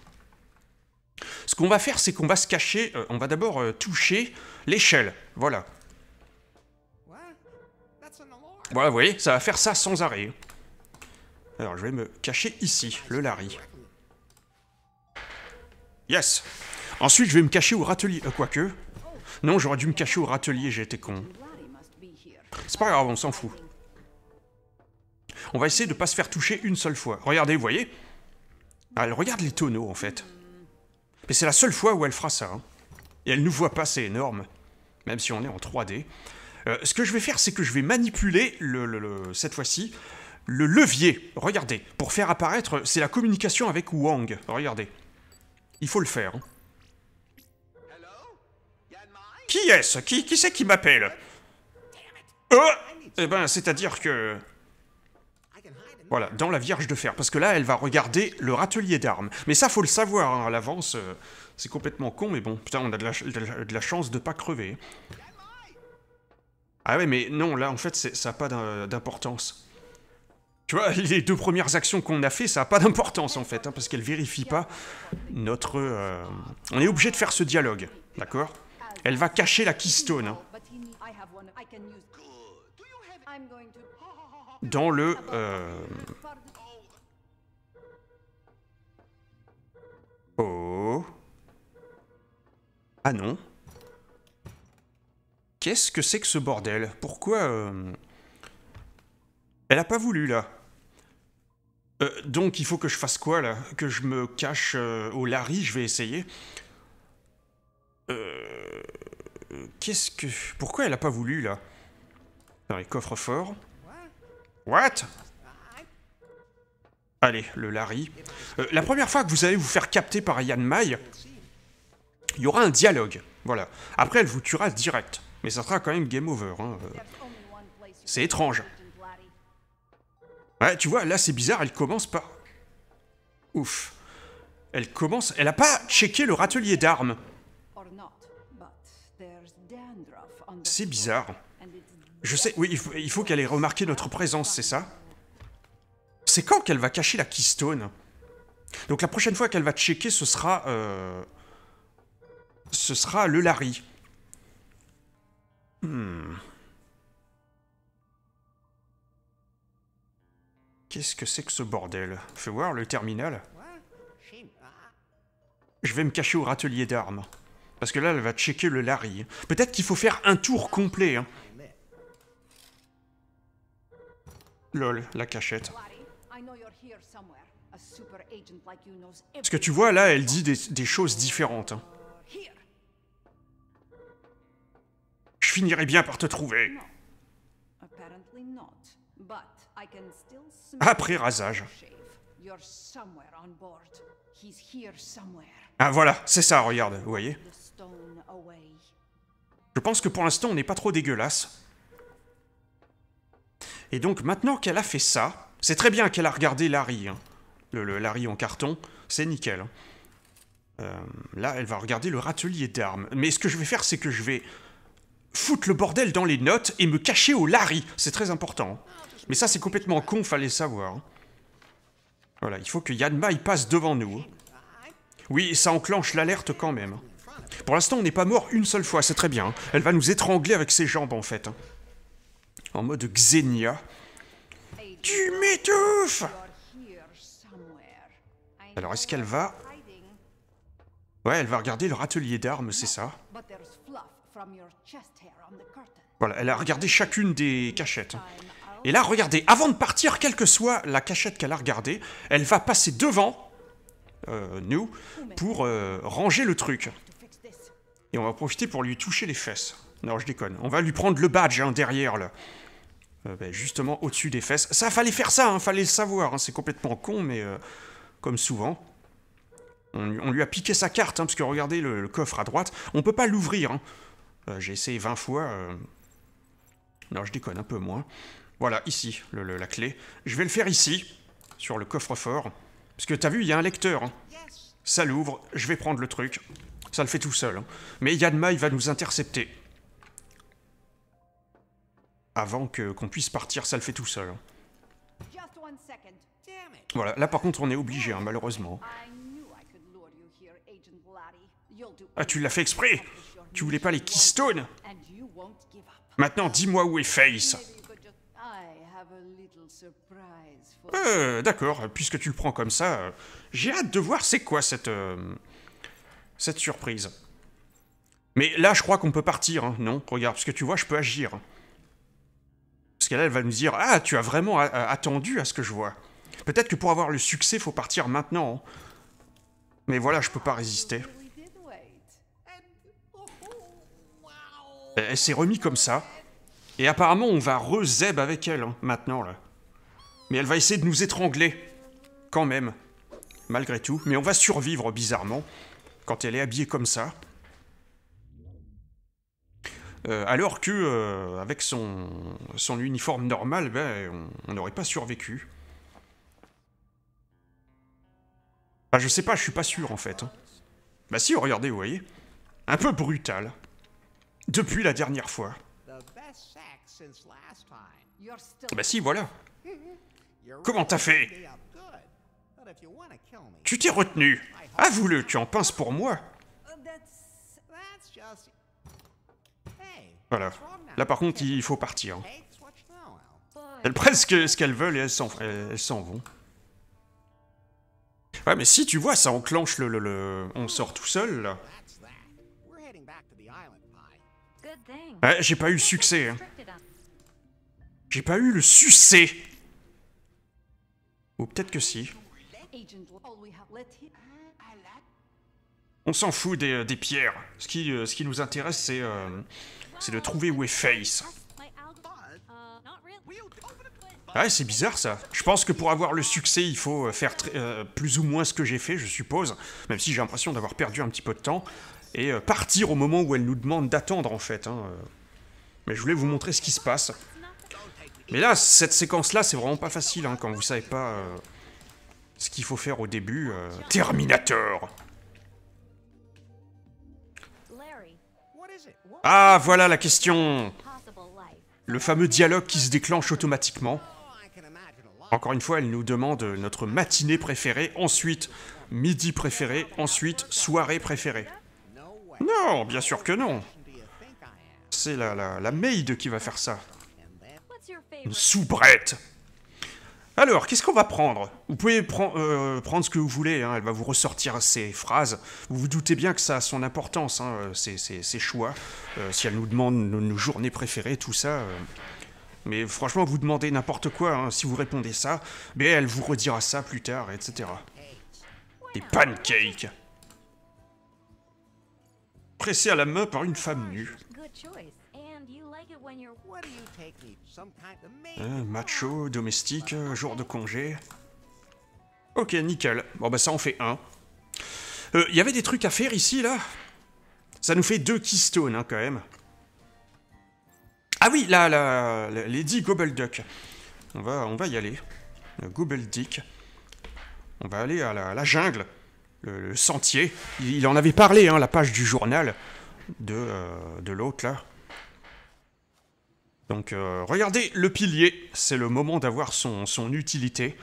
Ce qu'on va faire, c'est qu'on va se cacher, euh, on va d'abord euh, toucher l'échelle, voilà. Voilà, vous voyez, ça va faire ça sans arrêt. Alors, je vais me cacher ici, le Larry. Yes Ensuite, je vais me cacher au râtelier, euh, quoique. Non, j'aurais dû me cacher au râtelier, j'ai été con. C'est pas grave, on s'en fout. On va essayer de pas se faire toucher une seule fois. Regardez, vous voyez ah, Elle regarde les tonneaux, en fait. Mais c'est la seule fois où elle fera ça. Hein. Et elle nous voit pas, c'est énorme. Même si on est en 3D. Euh, ce que je vais faire, c'est que je vais manipuler, le, cette fois-ci, le levier. Regardez, pour faire apparaître, c'est la communication avec Wang. Regardez. Il faut le faire. Hein. Qui est-ce Qui, qui c'est qui m'appelle Oh Eh ben, c'est-à-dire que... Voilà, dans la Vierge de Fer. Parce que là, elle va regarder le râtelier d'armes. Mais ça, faut le savoir hein, à l'avance. Euh, c'est complètement con, mais bon, putain, on a de la, de chance de pas crever. Ah ouais, mais non, là, en fait, ça n'a pas d'importance. Tu vois, les deux premières actions qu'on a fait, ça n'a pas d'importance, en fait, hein, parce qu'elle vérifie pas notre... Euh, on est obligé de faire ce dialogue, d'accord Elle va cacher la keystone dans le... Euh, oh. Ah non. Qu'est-ce que c'est que ce bordel Pourquoi... Euh, elle a pas voulu, là. Euh, donc, il faut que je fasse quoi, là Que je me cache au Larry, je vais essayer. Qu'est-ce que... Pourquoi elle a pas voulu, là Dans les coffres forts. What Allez, le Larry. Euh, la première fois que vous allez vous faire capter par Yann Mai, il y aura un dialogue. Voilà. Après, elle vous tuera direct. Mais ça sera quand même game over. Hein, euh. c'est étrange. Ouais, tu vois, là, c'est bizarre. Elle commence par... Ouf. Elle commence... Elle a pas checké le râtelier d'armes. C'est bizarre. Je sais, oui, il faut, qu'elle ait remarqué notre présence, c'est ça C'est quand qu'elle va cacher la keystone Donc la prochaine fois qu'elle va checker, ce sera... Euh, ce sera le Larry. Hmm. Qu'est-ce que c'est que ce bordel Fais voir le terminal. Je vais me cacher au râtelier d'armes. Parce que là, elle va checker le Larry. Peut-être qu'il faut faire un tour complet. Hein. Lol, la cachette. Ce que tu vois, là, elle dit des, des choses différentes. Hein. Je finirai bien par te trouver. Après rasage. Ah voilà, c'est ça, regarde, vous voyez Je pense que pour l'instant, on n'est pas trop dégueulasse. Et donc maintenant qu'elle a fait ça, c'est très bien qu'elle a regardé Larry, hein. le, Larry en carton, c'est nickel. Hein. Euh, là, elle va regarder le râtelier d'armes. Mais ce que je vais faire, c'est que je vais foutre le bordel dans les notes et me cacher au Larry. C'est très important. Hein. Mais ça, c'est complètement con, fallait savoir. Voilà, il faut que Yanma y passe devant nous. Oui, ça enclenche l'alerte quand même. Pour l'instant, on n'est pas mort une seule fois, c'est très bien. Elle va nous étrangler avec ses jambes, en fait en mode Xenia. Tu m'étouffes Alors, est-ce qu'elle va Ouais, elle va regarder leur atelier d'armes, c'est ça. Voilà, elle a regardé chacune des cachettes. Hein. Et là, regardez, avant de partir, quelle que soit la cachette qu'elle a regardée, elle va passer devant euh, nous pour euh, ranger le truc. Et on va profiter pour lui toucher les fesses. Non, je déconne. On va lui prendre le badge hein, derrière, là. Euh, ben, justement au-dessus des fesses. Ça, fallait faire ça, hein, fallait le savoir, hein. c'est complètement con, mais euh, comme souvent. On, lui a piqué sa carte, hein, parce que regardez le, coffre à droite, on peut pas l'ouvrir. Euh, j'ai essayé 20 fois. Non, je déconne un peu moins. Voilà, ici, la clé. Je vais le faire ici, sur le coffre-fort. Parce que t'as vu, il y a un lecteur. Ça l'ouvre, je vais prendre le truc. Ça le fait tout seul. Mais Yadma il va nous intercepter avant qu'on puisse partir, ça le fait tout seul. Hein. Voilà, là par contre on est obligé, hein, malheureusement. Ah, tu l'as fait exprès Tu voulais pas les Keystone Maintenant, dis-moi où est Face euh, d'accord, puisque tu le prends comme ça, euh, j'ai hâte de voir c'est quoi cette, euh, cette surprise. Mais là, je crois qu'on peut partir, hein, non Regarde, parce que tu vois, je peux agir. Parce qu'elle, elle va nous dire Ah, tu as vraiment attendu à ce que je vois. Peut-être que pour avoir le succès, faut partir maintenant. Hein. Mais voilà, je peux pas résister. Elle s'est remise comme ça. Et apparemment, on va re avec elle, hein, maintenant, là. Mais elle va essayer de nous étrangler. Quand même. Malgré tout. Mais on va survivre, bizarrement, quand elle est habillée comme ça. Euh, alors que euh, avec son, uniforme normal, ben, on n'aurait pas survécu. je sais pas, je suis pas sûr en fait. Hein. Bah si, regardez, vous voyez. Un peu brutal. Depuis la dernière fois. Bah si, voilà. Comment t'as fait Tu t'es retenu Avoue-le, ah, tu en pinces pour moi Là, par contre, il faut partir. Hein. Elles prennent ce qu'elles veulent et elles s'en vont. Ouais, mais si, tu vois, ça enclenche le... On sort tout seul, là. Ouais, j'ai pas eu le succès. Hein. J'ai pas eu le succès. Ou peut-être que si. On s'en fout des, euh, pierres. Ce qui, euh, ce qui nous intéresse, c'est... Euh, c'est de trouver où est Face. Ah ouais, c'est bizarre ça. Je pense que pour avoir le succès, il faut euh, faire euh, plus ou moins ce que j'ai fait, je suppose. Même si j'ai l'impression d'avoir perdu un petit peu de temps. Et euh, partir au moment où elle nous demande d'attendre en fait. Hein, Mais je voulais vous montrer ce qui se passe. Mais là, cette séquence-là, c'est vraiment pas facile hein, quand vous savez pas ce qu'il faut faire au début. Terminator Ah, voilà la question Le fameux dialogue qui se déclenche automatiquement. Encore une fois, elle nous demande notre matinée préférée, ensuite midi préféré, ensuite soirée préférée. Non, bien sûr que non C'est la, la, la maid qui va faire ça. Une soubrette alors, qu'est-ce qu'on va prendre Vous pouvez euh, prendre ce que vous voulez, hein, elle va vous ressortir ces phrases. Vous vous doutez bien que ça a son importance, hein, ces, choix. Euh, si elle nous demande nos, journées préférées, tout ça. Euh. Mais franchement, vous demandez n'importe quoi, hein, si vous répondez ça, mais elle vous redira ça plus tard, etc. Des pancakes Pressé à la main par une femme nue macho, domestique, jour de congé. Ok, nickel. Bon, bah ça en fait un. Il euh, y avait des trucs à faire ici, là Ça nous fait deux keystones, hein, quand même. Ah oui, là, la Lady les On va, on va y aller. Le dick On va aller à la, jungle. Le, sentier. Il, en avait parlé, hein, la page du journal de, euh, de l'autre, là. Donc euh, regardez le pilier, c'est le moment d'avoir son, son utilité.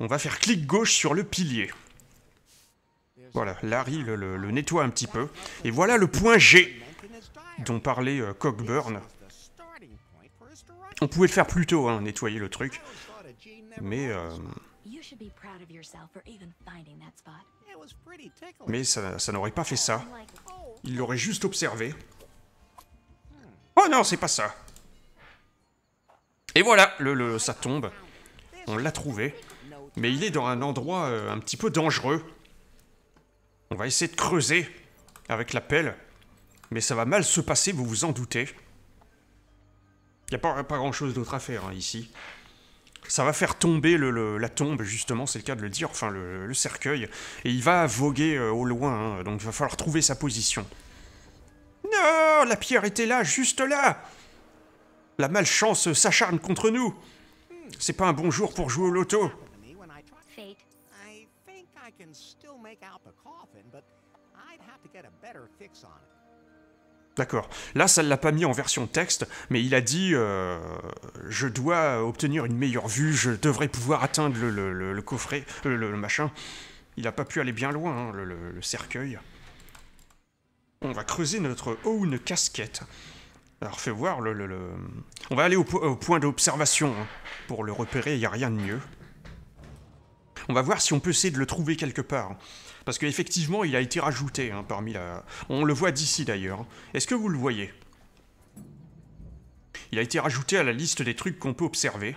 On va faire clic gauche sur le pilier. Voilà, Larry le, nettoie un petit peu. Et voilà le point G dont parlait euh, Cockburn. On pouvait le faire plus tôt, hein, nettoyer le truc. Mais... Euh, mais ça n'aurait pas fait ça. Il l'aurait juste observé. Oh non, c'est pas ça et voilà, le, tombe. On l'a trouvé. Mais il est dans un endroit euh, un petit peu dangereux. On va essayer de creuser avec la pelle. Mais ça va mal se passer, vous vous en doutez. Il n'y a pas, grand-chose d'autre à faire hein, ici. Ça va faire tomber le, la tombe, justement, c'est le cas de le dire, enfin le, cercueil. Et il va voguer euh, au loin, hein. donc il va falloir trouver sa position. Non, la pierre était là, juste là la malchance s'acharne contre nous. C'est pas un bon jour pour jouer au loto. D'accord. Là, ça ne l'a pas mis en version texte, mais il a dit euh, Je dois obtenir une meilleure vue, je devrais pouvoir atteindre le, coffret, euh, le, machin. Il n'a pas pu aller bien loin, hein, le cercueil. On va creuser notre own casquette. Alors fais voir le... On va aller au, point d'observation. Hein. Pour le repérer, il n'y a rien de mieux. On va voir si on peut essayer de le trouver quelque part. Parce qu'effectivement, il a été rajouté hein, parmi la... On le voit d'ici d'ailleurs. Est-ce que vous le voyez Il a été rajouté à la liste des trucs qu'on peut observer.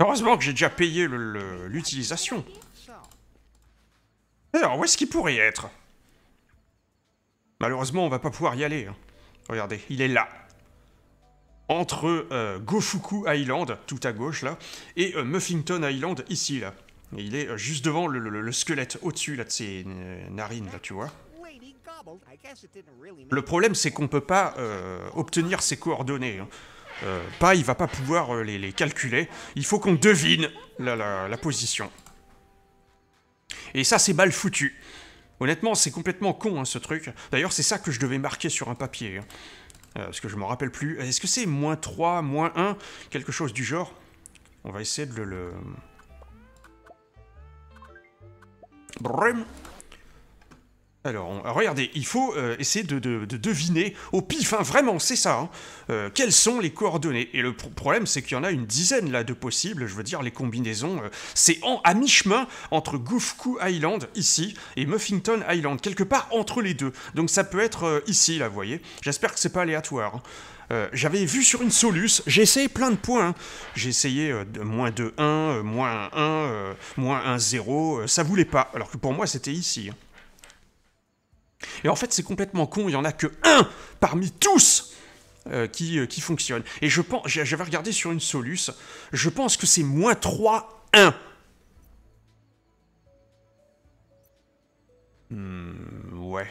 Heureusement que j'ai déjà payé l'utilisation. Alors, où est-ce qu'il pourrait être Malheureusement, on va pas pouvoir y aller. Hein. Regardez, il est là. Entre euh, Gofuku Island, tout à gauche là, et euh, Muffington Island, ici là. il est euh, juste devant le, squelette, au-dessus là de ses narines là, tu vois. Le problème, c'est qu'on peut pas obtenir ses coordonnées. Hein. pas, il va pas pouvoir les, calculer. Il faut qu'on devine la, la, position. Et ça, c'est mal foutu. Honnêtement, c'est complètement con, hein, ce truc. D'ailleurs, c'est ça que je devais marquer sur un papier. Hein. Euh, parce que je m'en rappelle plus. Est-ce que c'est moins 3, moins 1 Quelque chose du genre On va essayer de le... le... Alors, regardez, il faut euh, essayer de, deviner au pif, hein, vraiment, c'est ça, hein. euh, quelles sont les coordonnées. Et le problème, c'est qu'il y en a une dizaine là de possibles, je veux dire, les combinaisons, euh, C'est c'est à mi-chemin entre Goofku Island, ici, et Muffington Island, quelque part entre les deux. Donc ça peut être ici, là, vous voyez. J'espère que c'est pas aléatoire. Hein. j'avais vu sur une Solus, j'ai essayé plein de points. J'ai essayé de, moins 2, 1, moins 1, moins 1, 0, ça voulait pas. Alors que pour moi, c'était ici. Et en fait, c'est complètement con, il n'y en a que un parmi tous euh, euh, qui, fonctionne. Et je pense, j'avais regardé sur une soluce. je pense que c'est moins 3, 1. Hmm, ouais.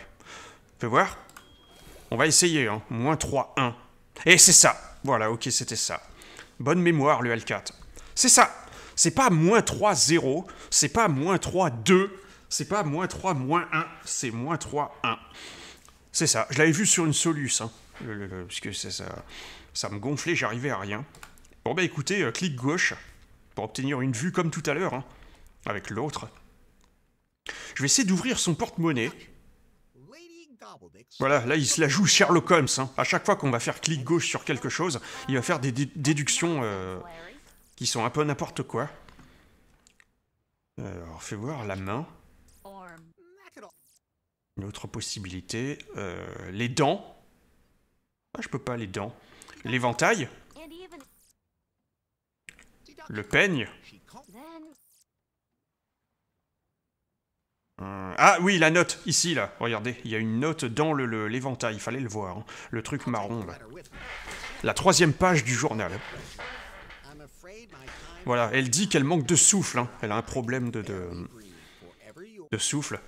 Fais voir On va essayer, hein. Moins 3, 1. Et c'est ça Voilà, ok, c'était ça. Bonne mémoire, le L4. C'est ça C'est pas moins 3, 0, c'est pas moins 3, 2, c'est pas moins 3, moins 1, c'est moins 3, 1. C'est ça. Je l'avais vu sur une soluce, hein, parce que ça, ça, me gonflait, j'arrivais à rien. Bon bah écoutez, euh, clic gauche pour obtenir une vue comme tout à l'heure, hein, avec l'autre. Je vais essayer d'ouvrir son porte-monnaie. Voilà, là il se la joue Sherlock Holmes. Hein. À chaque fois qu'on va faire clic gauche sur quelque chose, il va faire des déductions euh, qui sont un peu n'importe quoi. Alors, fais voir la main. Une autre possibilité, euh, les dents. Ah, je peux pas, les dents. L'éventail. Le peigne. Euh, ah oui, la note, ici, là. Regardez, il y a une note dans l'éventail, le, le, il fallait le voir. Hein. Le truc marron, là. La troisième page du journal. Voilà, elle dit qu'elle manque de souffle. Hein. Elle a un problème de, de souffle.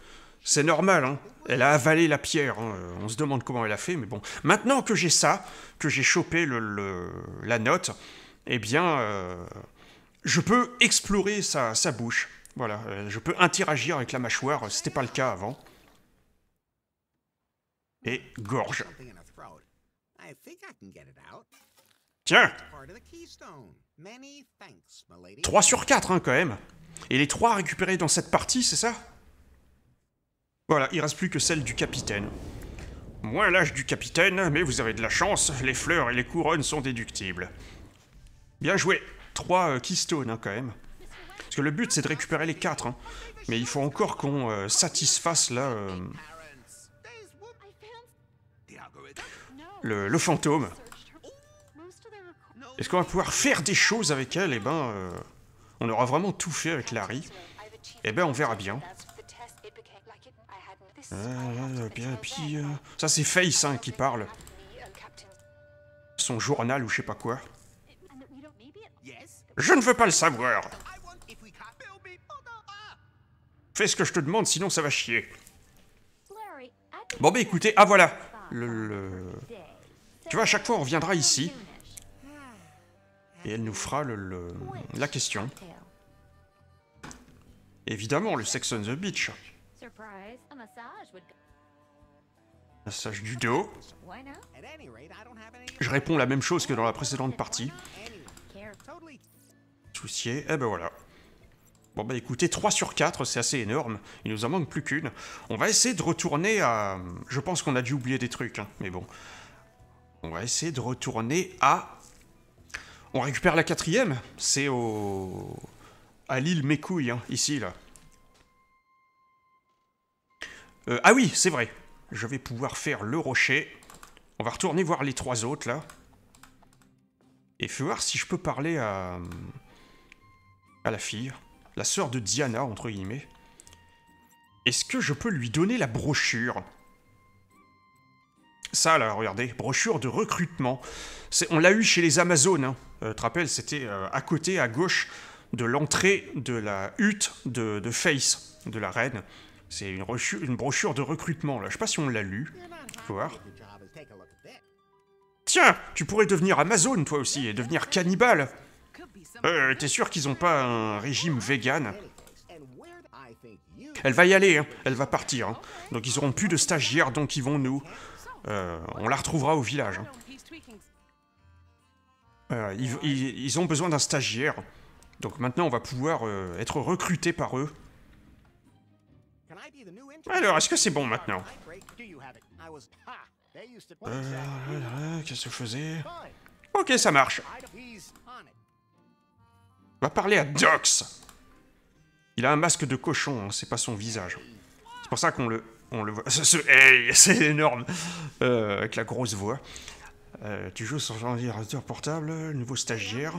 C'est normal, hein. Elle a avalé la pierre. Hein. On se demande comment elle a fait, mais bon. Maintenant que j'ai ça, que j'ai chopé la note, eh bien, euh, je peux explorer sa, bouche. Voilà, euh, je peux interagir avec la mâchoire, c'était pas le cas avant. Et gorge. Tiens 3 sur 4, hein, quand même. Et les trois récupérés dans cette partie, c'est ça voilà, il reste plus que celle du capitaine. Moins l'âge du capitaine, mais vous avez de la chance, les fleurs et les couronnes sont déductibles. Bien joué Trois euh, keystones, hein, quand même. Parce que le but, c'est de récupérer les quatre. Hein. Mais il faut encore qu'on euh, satisfasse, là... Euh, le, le, fantôme. Est-ce qu'on va pouvoir faire des choses avec elle Eh ben, euh, on aura vraiment tout fait avec Larry. Eh ben, on verra bien. Ah, puis, euh, ça c'est Face hein, qui parle. Son journal ou je sais pas quoi. Je ne veux pas le savoir. Fais ce que je te demande, sinon ça va chier. Bon bah écoutez, ah voilà. Le, Tu vois, à chaque fois on reviendra ici. Et elle nous fera le, la question. Évidemment, le Sex on the Beach massage du dos. Je réponds la même chose que dans la précédente partie. Soucier. Eh ben voilà. Bon bah écoutez, 3 sur 4, c'est assez énorme. Il nous en manque plus qu'une. On va essayer de retourner à... Je pense qu'on a dû oublier des trucs, hein, mais bon. On va essayer de retourner à... On récupère la quatrième C'est au... À l'île Mécouille, hein, ici, là. Euh, ah oui, c'est vrai. Je vais pouvoir faire le rocher. On va retourner voir les trois autres, là. Et voir si je peux parler à... à la fille. La sœur de Diana, entre guillemets. Est-ce que je peux lui donner la brochure Ça, là, regardez. Brochure de recrutement. On l'a eu chez les Amazones. Hein. Euh, tu rappelles, c'était euh, à côté, à gauche, de l'entrée de la hutte de, de Face, de la reine. C'est une, brochure de recrutement, là. Je sais pas si on l'a lu. voir. Tiens, tu pourrais devenir Amazon, toi aussi, et devenir cannibale. Euh, t'es sûr qu'ils ont pas un régime vegan Elle va y aller, hein. elle va partir. Hein. Donc ils auront plus de stagiaires, donc ils vont nous. Euh, on la retrouvera au village. Hein. Euh, ils, ont besoin d'un stagiaire. Donc maintenant, on va pouvoir euh, être recruté par eux. Alors, est-ce que c'est bon maintenant ah, euh, Qu'est-ce que je faisais Ok, ça marche. On va parler à Dox. Il a un masque de cochon, hein, c'est pas son visage. C'est pour ça qu'on le, on le voit. C'est énorme euh, Avec la grosse voix. Euh, tu joues sur un ordinateur portable, nouveau stagiaire.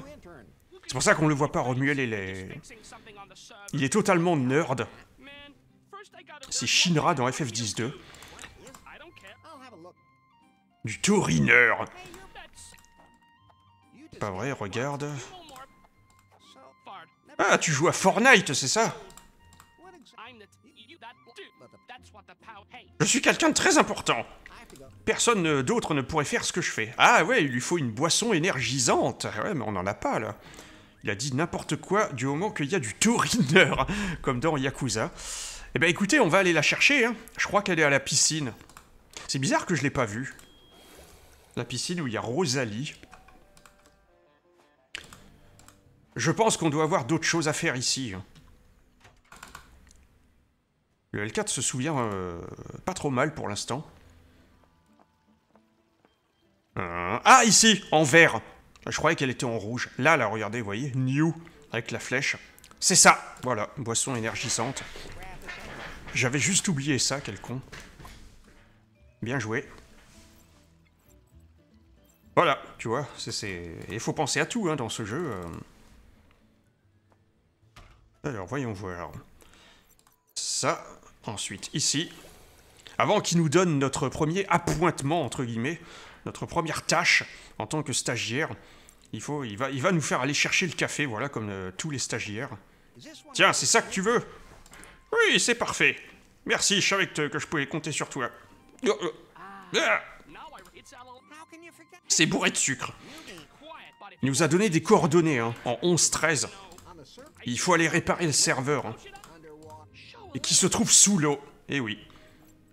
C'est pour ça qu'on le voit pas remuer les, les... Il est totalement nerd. C'est Shinra dans FF12. Du Tourineur Pas vrai, regarde. Ah, tu joues à Fortnite, c'est ça Je suis quelqu'un de très important. Personne euh, d'autre ne pourrait faire ce que je fais. Ah ouais, il lui faut une boisson énergisante. Ah ouais, mais on n'en a pas, là. Il a dit n'importe quoi du moment qu'il y a du Tourineur, comme dans Yakuza. Eh ben écoutez, on va aller la chercher, hein. Je crois qu'elle est à la piscine. C'est bizarre que je l'ai pas vue. La piscine où il y a Rosalie. Je pense qu'on doit avoir d'autres choses à faire ici. Hein. Le L4 se souvient euh, pas trop mal pour l'instant. Euh, ah, ici En vert Je croyais qu'elle était en rouge. Là, là, regardez, vous voyez New, avec la flèche. C'est ça Voilà, boisson énergisante. J'avais juste oublié ça, quel con. Bien joué. Voilà, tu vois, c'est... Il faut penser à tout hein, dans ce jeu. Euh. Alors, voyons voir. Ça, ensuite ici. Avant qu'il nous donne notre premier appointement, entre guillemets, notre première tâche en tant que stagiaire, il, faut, il, va, il va nous faire aller chercher le café, voilà, comme euh, tous les stagiaires. Tiens, c'est ça que tu veux oui, c'est parfait. Merci, je savais que, je pouvais compter sur toi. Euh, euh. Ah. Ah. C'est bourré de sucre. Il nous a donné des coordonnées, hein. en 11-13. Il faut aller réparer le serveur. Hein. Et qui se trouve sous l'eau. Eh oui.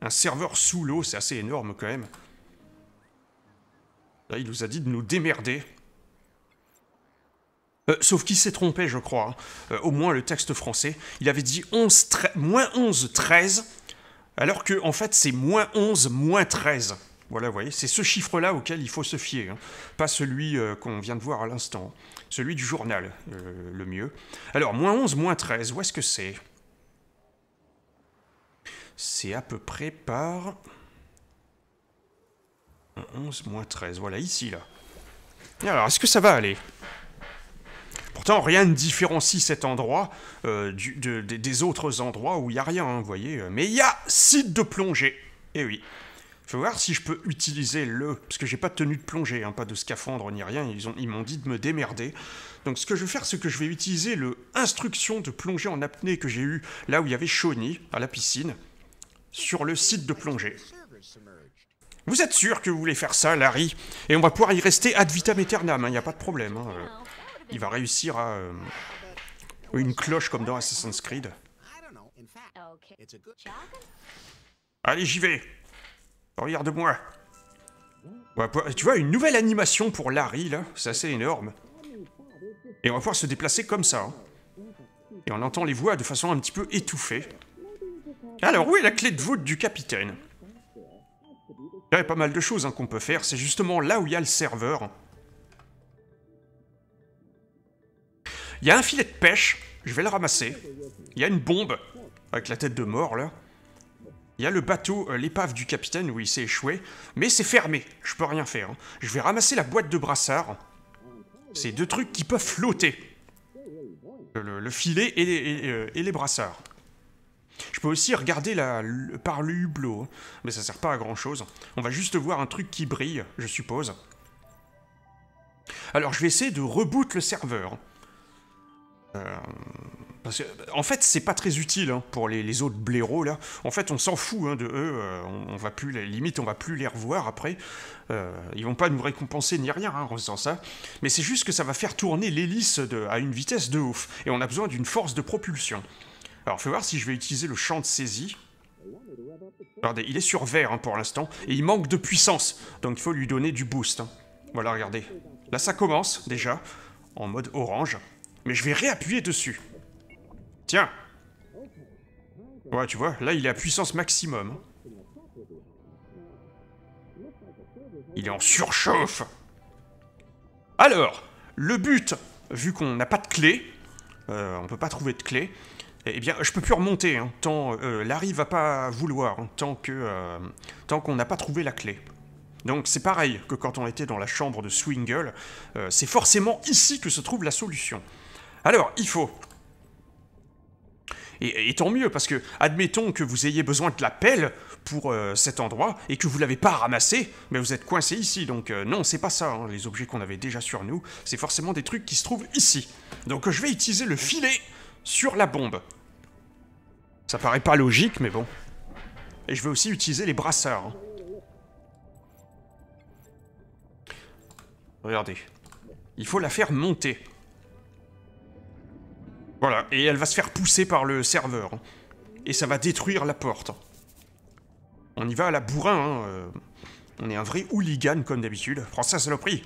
Un serveur sous l'eau, c'est assez énorme quand même. Là, il nous a dit de nous démerder. Euh, sauf qu'il s'est trompé, je crois. Hein. Euh, au moins le texte français. Il avait dit 11, moins 11, 13, alors que en fait c'est moins 11, moins 13. Voilà, vous voyez, c'est ce chiffre-là auquel il faut se fier, hein. pas celui euh, qu'on vient de voir à l'instant, celui du journal, le mieux. Alors, moins 11, moins 13, où est-ce que c'est C'est à peu près par... 11, moins 13, voilà, ici, là. alors, est-ce que ça va aller Pourtant, rien ne différencie cet endroit euh, des autres endroits où il n'y a rien, vous voyez. Mais il y a site de plongée. Eh oui. Je voir si je peux utiliser le... Parce que j'ai pas de tenue de plongée, hein, pas de scaphandre ni rien. Ils, ont, ils m'ont dit de me démerder. Donc ce que je vais faire, c'est que je vais utiliser le instruction de plongée en apnée que j'ai eu là où il y avait Shawnee, à la piscine, sur le site de plongée. Vous êtes sûr que vous voulez faire ça, Larry Et on va pouvoir y rester ad vitam aeternam, il hein, n'y a pas de problème. Hein il va réussir à... Euh, une cloche comme dans Assassin's Creed. Allez, j'y vais Regarde-moi Tu vois, une nouvelle animation pour Larry, là. C'est assez énorme. Et on va pouvoir se déplacer comme ça. Hein. Et on entend les voix de façon un petit peu étouffée. Alors, où est la clé de voûte du capitaine il y a pas mal de choses hein, qu'on peut faire. C'est justement là où il y a le serveur. Il y a un filet de pêche, je vais le ramasser. Il y a une bombe, avec la tête de mort, là. Il y a le bateau, euh, l'épave du capitaine où il s'est échoué, mais c'est fermé, je peux rien faire. Hein. Je vais ramasser la boîte de brassards. C'est deux trucs qui peuvent flotter. Le, filet euh, et les, brassards. Je peux aussi regarder la, par le hublot, hein. mais ça sert pas à grand chose. On va juste voir un truc qui brille, je suppose. Alors je vais essayer de reboot le serveur. Hein. Euh, parce que, en fait, c'est pas très utile hein, pour les, autres blaireaux là. En fait, on s'en fout hein, de eux. Euh, on, va plus, les limite, on va plus les revoir après. Euh, ils vont pas nous récompenser ni rien hein, en faisant ça. Mais c'est juste que ça va faire tourner l'hélice à une vitesse de ouf. Et on a besoin d'une force de propulsion. Alors, fais voir si je vais utiliser le champ de saisie. Regardez, il est sur vert pour l'instant et il manque de puissance. Donc, il faut lui donner du boost. Voilà, regardez. Là, ça commence déjà en mode orange. Mais je vais réappuyer dessus. Tiens. Ouais, tu vois, là, il est à puissance maximum. Il est en surchauffe. Alors, le but, vu qu'on n'a pas de clé, on euh, on peut pas trouver de clé, eh bien, je peux plus remonter, hein, tant... Euh, Larry va pas vouloir, hein, tant que... Euh, tant qu'on n'a pas trouvé la clé. Donc c'est pareil que quand on était dans la chambre de Swingle, euh, c'est forcément ici que se trouve la solution. Alors, il faut. Et, tant mieux, parce que, admettons que vous ayez besoin de la pelle pour euh, cet endroit et que vous l'avez pas ramassé, mais vous êtes coincé ici, donc euh, non, c'est pas ça, hein. les objets qu'on avait déjà sur nous, c'est forcément des trucs qui se trouvent ici. Donc je vais utiliser le filet sur la bombe. Ça paraît pas logique, mais bon. Et je vais aussi utiliser les brasseurs. Hein. Regardez. Il faut la faire monter. Voilà, et elle va se faire pousser par le serveur. Et ça va détruire la porte. On y va à la bourrin, hein. Euh. On est un vrai hooligan, comme d'habitude. Prends ça, saloperie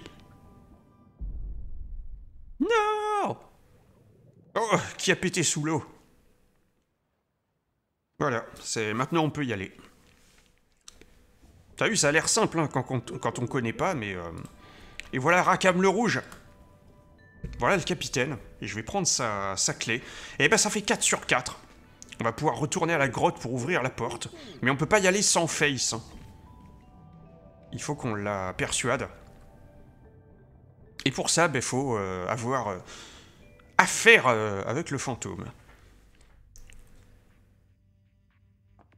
Non Oh, qui a pété sous l'eau Voilà, c'est maintenant on peut y aller. T'as vu, ça a l'air simple hein, quand, on on connaît pas, mais... Euh, et voilà Rakam le Rouge voilà le capitaine, et je vais prendre sa, clé. Et eh ben ça fait 4 sur 4. On va pouvoir retourner à la grotte pour ouvrir la porte, mais on peut pas y aller sans Face. Hein. Il faut qu'on la persuade. Et pour ça, il ben, faut euh, avoir euh, affaire euh, avec le fantôme.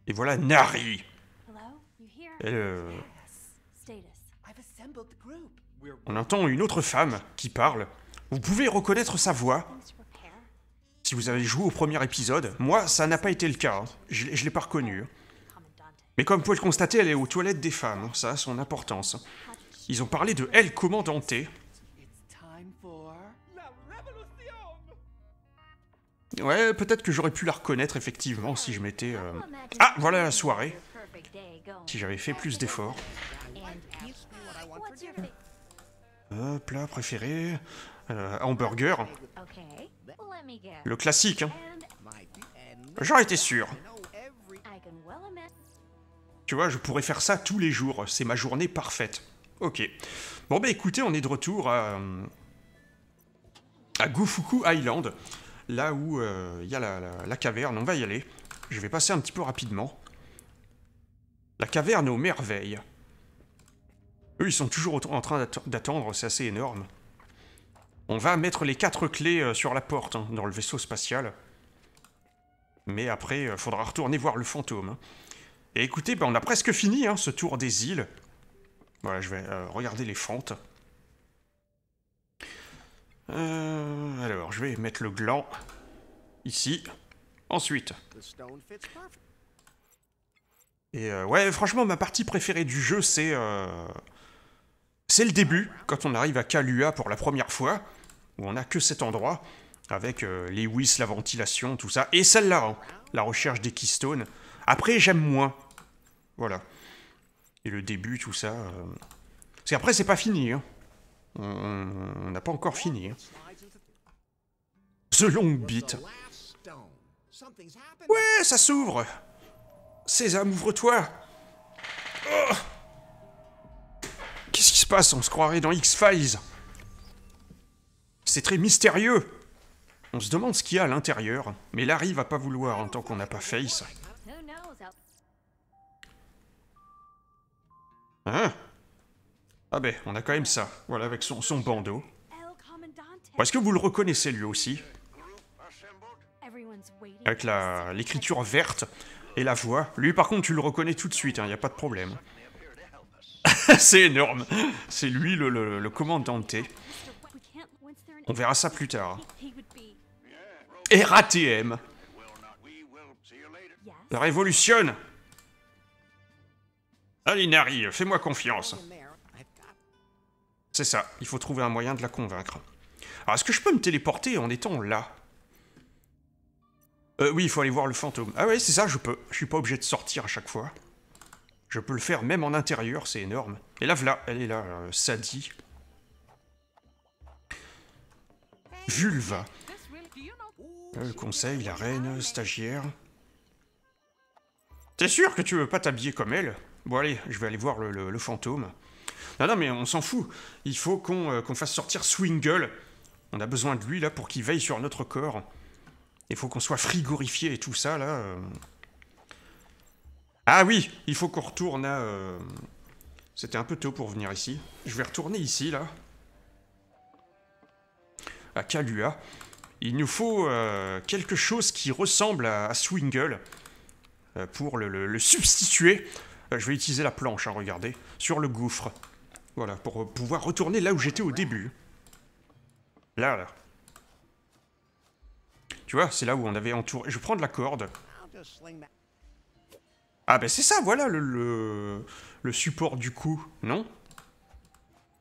Et voilà Nari. on entend une autre femme qui parle. Vous pouvez reconnaître sa voix. Si vous avez joué au premier épisode, moi, ça n'a pas été le cas. Je, ne l'ai pas reconnue. Mais comme vous pouvez le constater, elle est aux toilettes des femmes. Ça a son importance. Ils ont parlé de elle commandante. Ouais, peut-être que j'aurais pu la reconnaître effectivement si je m'étais. Euh, ah, voilà la soirée. Si j'avais fait plus d'efforts. Hop plat préféré. Euh, hamburger. Le classique. Hein. J'en étais sûr. Tu vois, je pourrais faire ça tous les jours. C'est ma journée parfaite. Ok. Bon, ben écoutez, on est de retour à, à Island, là où il euh, y a la, la, caverne. On va y aller. Je vais passer un petit peu rapidement. La caverne aux merveilles. Eux, ils sont toujours en train d'attendre, c'est assez énorme. On va mettre les quatre clés euh, sur la porte, hein, dans le vaisseau spatial. Mais après, euh, faudra retourner voir le fantôme. Hein. Et écoutez, ben, on a presque fini hein, ce tour des îles. Voilà, je vais euh, regarder les fentes. alors, je vais mettre le gland ici. Ensuite. Et ouais, franchement, ma partie préférée du jeu, c'est... C'est le début, quand on arrive à Kalua pour la première fois où on n'a que cet endroit, avec euh, les whis, la ventilation, tout ça, et celle-là, hein, la recherche des keystones. Après, j'aime moins. Voilà. Et le début, tout ça. C'est euh, Parce qu'après, c'est pas fini. Hein. On n'a pas encore fini. Hein. The Long Beat. Ouais, ça s'ouvre César, ouvre-toi oh. Qu'est-ce qui se passe On se croirait dans X-Files c'est très mystérieux. On se demande ce qu'il y a à l'intérieur, mais Larry va pas vouloir en tant qu'on n'a pas Face. Hein Ah ben, on a quand même ça, voilà, avec son, bandeau. Est-ce que vous le reconnaissez lui aussi Avec la l'écriture verte et la voix. Lui par contre, tu le reconnais tout de suite, il hein, n'y a pas de problème. c'est énorme C'est lui le, le, le on verra ça plus tard. RATM Révolutionne Nari, fais-moi confiance. C'est ça, il faut trouver un moyen de la convaincre. Alors, est-ce que je peux me téléporter en étant là euh, oui, il faut aller voir le fantôme. Ah ouais, c'est ça, je peux. Je suis pas obligé de sortir à chaque fois. Je peux le faire même en intérieur, c'est énorme. Et là, voilà, elle est là, euh, Sadie. Vulva. Le conseil, la reine, stagiaire. T'es sûr que tu veux pas t'habiller comme elle Bon allez, je vais aller voir le, fantôme. Non, non, mais on s'en fout. Il faut euh, qu'on fasse sortir Swingle. On a besoin de lui, là, pour qu'il veille sur notre corps. Il faut qu'on soit frigorifié et tout ça, là. Euh. Ah oui, il faut qu'on retourne à... Euh, c'était un peu tôt pour venir ici. Je vais retourner ici, là à Kalua. Il nous faut euh, quelque chose qui ressemble à, Swingle euh, pour le, substituer. Euh, je vais utiliser la planche, hein, regardez, sur le gouffre. Voilà, pour pouvoir retourner là où j'étais au début. Là, là. Tu vois, c'est là où on avait entouré... Je prends de la corde. Ah ben c'est ça, voilà le, support du coup, non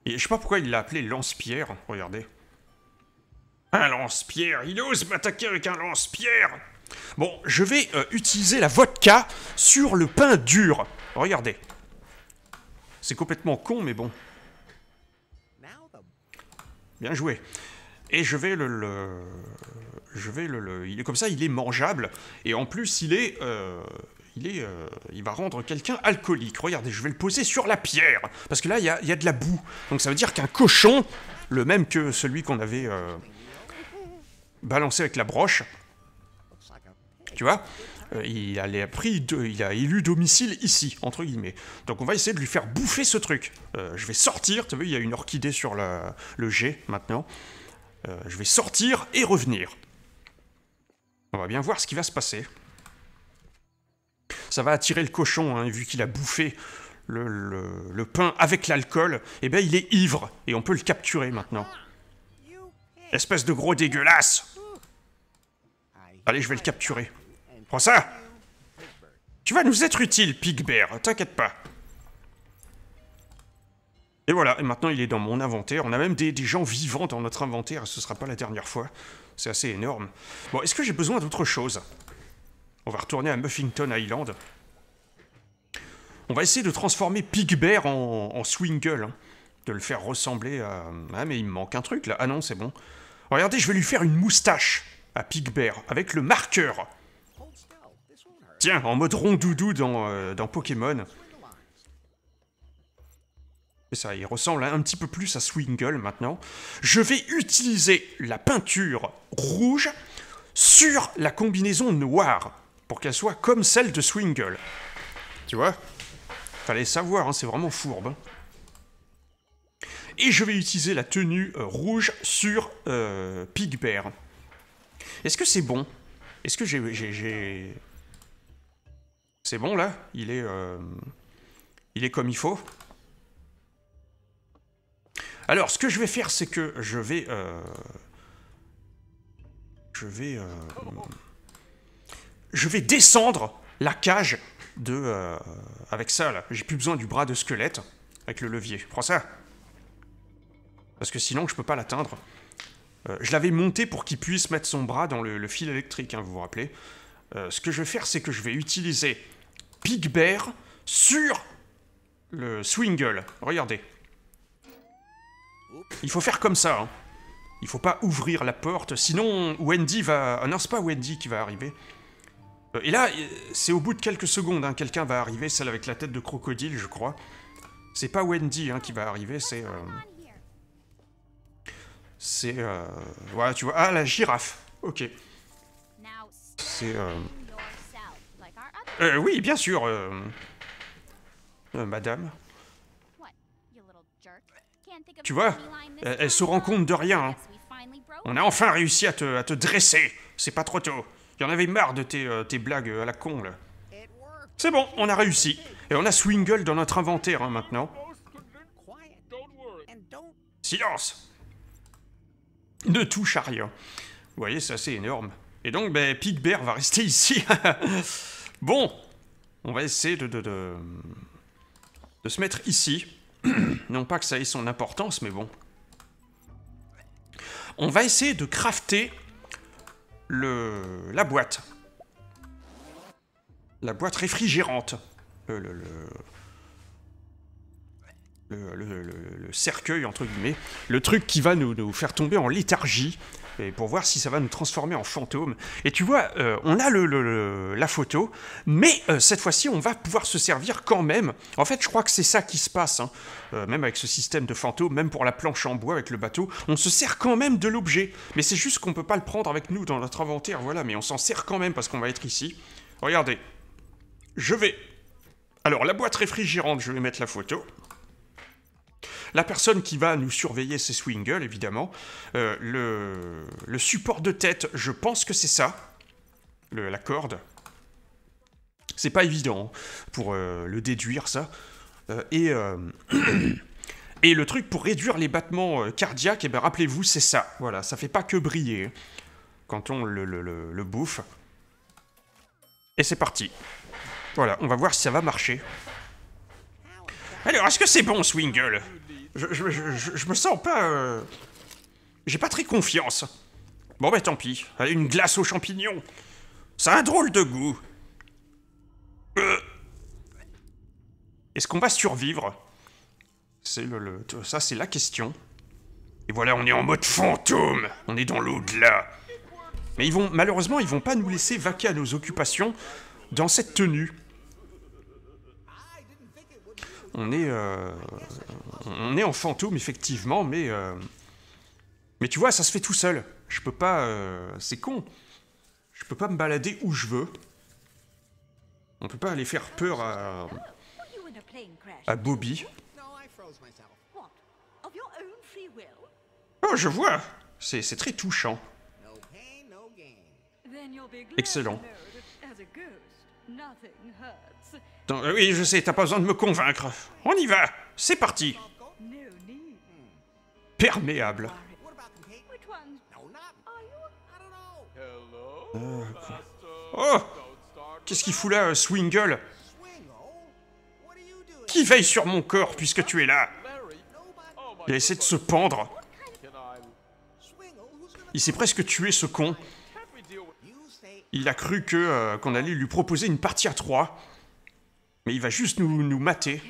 Et je sais pas pourquoi il l'a appelé lance-pierre, regardez. Un lance-pierre, il ose m'attaquer avec un lance-pierre Bon, je vais euh, utiliser la vodka sur le pain dur. Regardez. C'est complètement con, mais bon. Bien joué. Et je vais le... Je vais le, Il est comme ça, il est mangeable. Et en plus, il est... Euh, il, est, euh, il, va rendre quelqu'un alcoolique. Regardez, je vais le poser sur la pierre, parce que là, il y a, de la boue. Donc ça veut dire qu'un cochon, le même que celui qu'on avait, Balancé avec la broche. Tu vois euh, il, a, pris, il a élu domicile ici, entre guillemets. Donc on va essayer de lui faire bouffer ce truc. Euh, je vais sortir, tu vois, il y a une orchidée sur le G maintenant. Euh, je vais sortir et revenir. On va bien voir ce qui va se passer. Ça va attirer le cochon, hein, vu qu'il a bouffé le, le pain avec l'alcool. Eh bien, il est ivre, et on peut le capturer maintenant. Espèce de gros dégueulasse Allez, je vais le capturer. Prends ça Tu vas nous être utile, Pigbear, t'inquiète pas. Et voilà, et maintenant il est dans mon inventaire. On a même des, gens vivants dans notre inventaire, ce ne sera pas la dernière fois. C'est assez énorme. Bon, est-ce que j'ai besoin d'autre chose On va retourner à Muffington Island. On va essayer de transformer Pig en, en Swingle. Hein de le faire ressembler à... Ah mais il me manque un truc là. Ah non, c'est bon. Regardez, je vais lui faire une moustache à Pigbear avec le marqueur. Tiens, en mode rondoudou dans, euh, dans Pokémon. et ça, il ressemble un petit peu plus à Swingle maintenant. Je vais utiliser la peinture rouge sur la combinaison noire pour qu'elle soit comme celle de Swingle. Tu vois Fallait savoir, hein, c'est vraiment fourbe. Hein et je vais utiliser la tenue euh, rouge sur euh, Bear. Est-ce que c'est bon Est-ce que j'ai... C'est bon là Il est... Euh, il est comme il faut alors, ce que je vais faire, c'est que je vais... je vais... je vais descendre la cage de... avec ça, là. J'ai plus besoin du bras de squelette. Avec le levier. prends ça parce que sinon je peux pas l'atteindre. Euh, je l'avais monté pour qu'il puisse mettre son bras dans le, fil électrique, hein, vous vous rappelez. Euh, ce que je vais faire, c'est que je vais utiliser Big Bear sur le Swingle. Regardez. Il faut faire comme ça. Hein. Il faut pas ouvrir la porte, sinon Wendy va... Ah non, c'est pas Wendy qui va arriver. Euh, et là, c'est au bout de quelques secondes, hein, quelqu'un va arriver, celle avec la tête de crocodile, je crois. C'est pas Wendy hein, qui va arriver, c'est... C'est... Euh, voilà, tu vois. Ah, la girafe. Ok. C'est... Euh... euh oui, bien sûr. Euh, madame. Tu vois, elle, se rend compte de rien. Hein. On a enfin réussi à te, à te dresser. C'est pas trop tôt. J'en avais avait marre de tes, tes, blagues à la con, là. C'est bon, on a réussi. Et on a Swingle dans notre inventaire, hein, maintenant. Silence ne touche à rien. Vous voyez, ça c'est énorme. Et donc, ben, Bear va rester ici. bon, on va essayer de, de, de, se mettre ici. non pas que ça ait son importance, mais bon. On va essayer de crafter le, la boîte. La boîte réfrigérante. Euh, le, le, le, cercueil, entre guillemets, le truc qui va nous, faire tomber en léthargie, et pour voir si ça va nous transformer en fantôme. Et tu vois, euh, on a le, la photo, mais euh, cette fois-ci, on va pouvoir se servir quand même. En fait, je crois que c'est ça qui se passe, hein. euh, même avec ce système de fantôme, même pour la planche en bois avec le bateau, on se sert quand même de l'objet. Mais c'est juste qu'on ne peut pas le prendre avec nous dans notre inventaire, voilà, mais on s'en sert quand même parce qu'on va être ici. Regardez, je vais... Alors, la boîte réfrigérante, je vais mettre la photo. La personne qui va nous surveiller, c'est Swingle, évidemment. Euh, le, support de tête, je pense que c'est ça, la corde. C'est pas évident hein, pour euh, le déduire, ça. Euh, et, le truc pour réduire les battements cardiaques, eh ben, rappelez-vous, c'est ça. Voilà, ça fait pas que briller hein, quand on le bouffe. Et c'est parti. Voilà, on va voir si ça va marcher. Alors, est-ce que c'est bon, Swingle je, je, me sens pas... Euh, j'ai pas très confiance. Bon bah tant pis. Une glace aux champignons. Ça a un drôle de goût. Euh. Est-ce qu'on va survivre C'est le, Ça, c'est la question. Et voilà, on est en mode fantôme. On est dans l'au-delà. Mais ils vont, malheureusement, ils vont pas nous laisser vaquer à nos occupations dans cette tenue on est, euh, on est en fantôme, effectivement, mais, euh, mais tu vois, ça se fait tout seul. Je peux pas. Euh, c'est con. Je peux pas me balader où je veux. On peut pas aller faire peur à. à Bobby. Oh, je vois C'est très touchant. Excellent. Euh, oui, je sais, t'as pas besoin de me convaincre. On y va C'est parti Perméable. Ah, oh Qu'est-ce qu'il fout là, euh, Swingle Qui veille sur mon corps puisque tu es là Il a essayé de se pendre. Il s'est presque tué, ce con. Il a cru que euh, qu'on allait lui proposer une partie à trois. Mais il va juste nous, nous mater.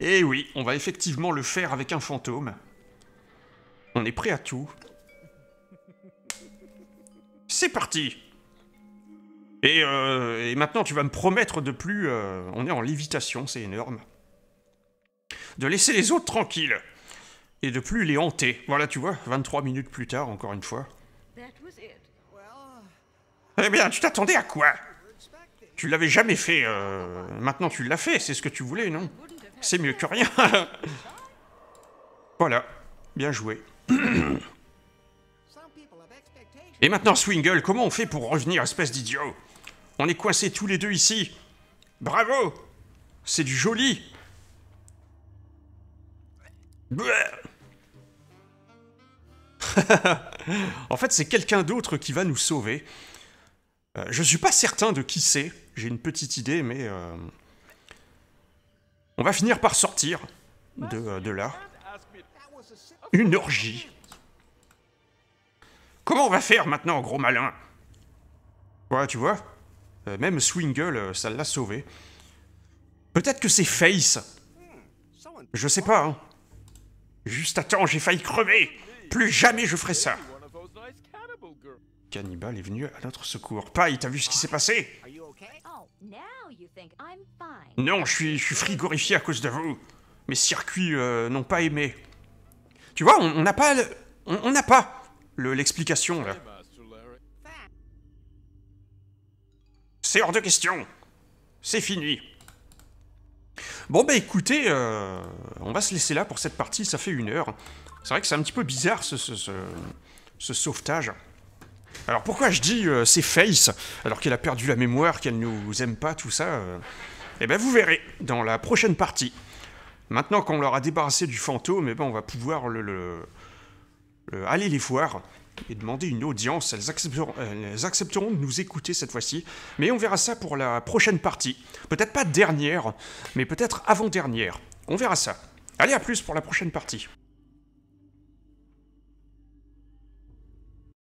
Et eh oui, on va effectivement le faire avec un fantôme. On est prêt à tout. C'est parti et, euh, et, maintenant, tu vas me promettre de plus... Euh, on est en lévitation, c'est énorme. De laisser les autres tranquilles. Et de plus les hanter. Voilà, tu vois, 23 minutes plus tard, encore une fois. Eh bien, tu t'attendais à quoi tu l'avais jamais fait. Euh, maintenant, tu l'as fait. C'est ce que tu voulais, non C'est mieux que rien. voilà. Bien joué. Et maintenant, Swingle, comment on fait pour revenir, espèce d'idiot On est coincés tous les deux ici. Bravo C'est du joli En fait, c'est quelqu'un d'autre qui va nous sauver. Je euh, je suis pas certain de qui c'est j'ai une petite idée, mais euh, on va finir par sortir euh, de, là. Une orgie. Comment on va faire maintenant, gros malin Ouais, tu vois euh, Même Swingle, ça l'a sauvé. Peut-être que c'est Face. Je sais pas, hein. Juste attends, j'ai failli crever Plus jamais je ferai ça Cannibal est venu à notre secours. Paille, t'as vu ce qui s'est passé non, je suis, suis frigorifié à cause de vous. Mes circuits euh, n'ont pas aimé. Tu vois, on n'a pas... on n'a pas l'explication, C'est hors de question. C'est fini. Bon bah écoutez, euh, on va se laisser là pour cette partie, ça fait une heure. C'est vrai que c'est un petit peu bizarre ce sauvetage. Alors pourquoi je dis euh, c'est Face, alors qu'elle a perdu la mémoire, qu'elle ne nous aime pas, tout ça euh? Eh bien, vous verrez dans la prochaine partie. Maintenant qu'on leur a débarrassé du fantôme, eh ben on va pouvoir le, aller les voir et demander une audience. Elles accepteront, euh, elles accepteront de nous écouter cette fois-ci, mais on verra ça pour la prochaine partie. Peut-être pas dernière, mais peut-être avant-dernière. On verra ça. Allez, à plus pour la prochaine partie.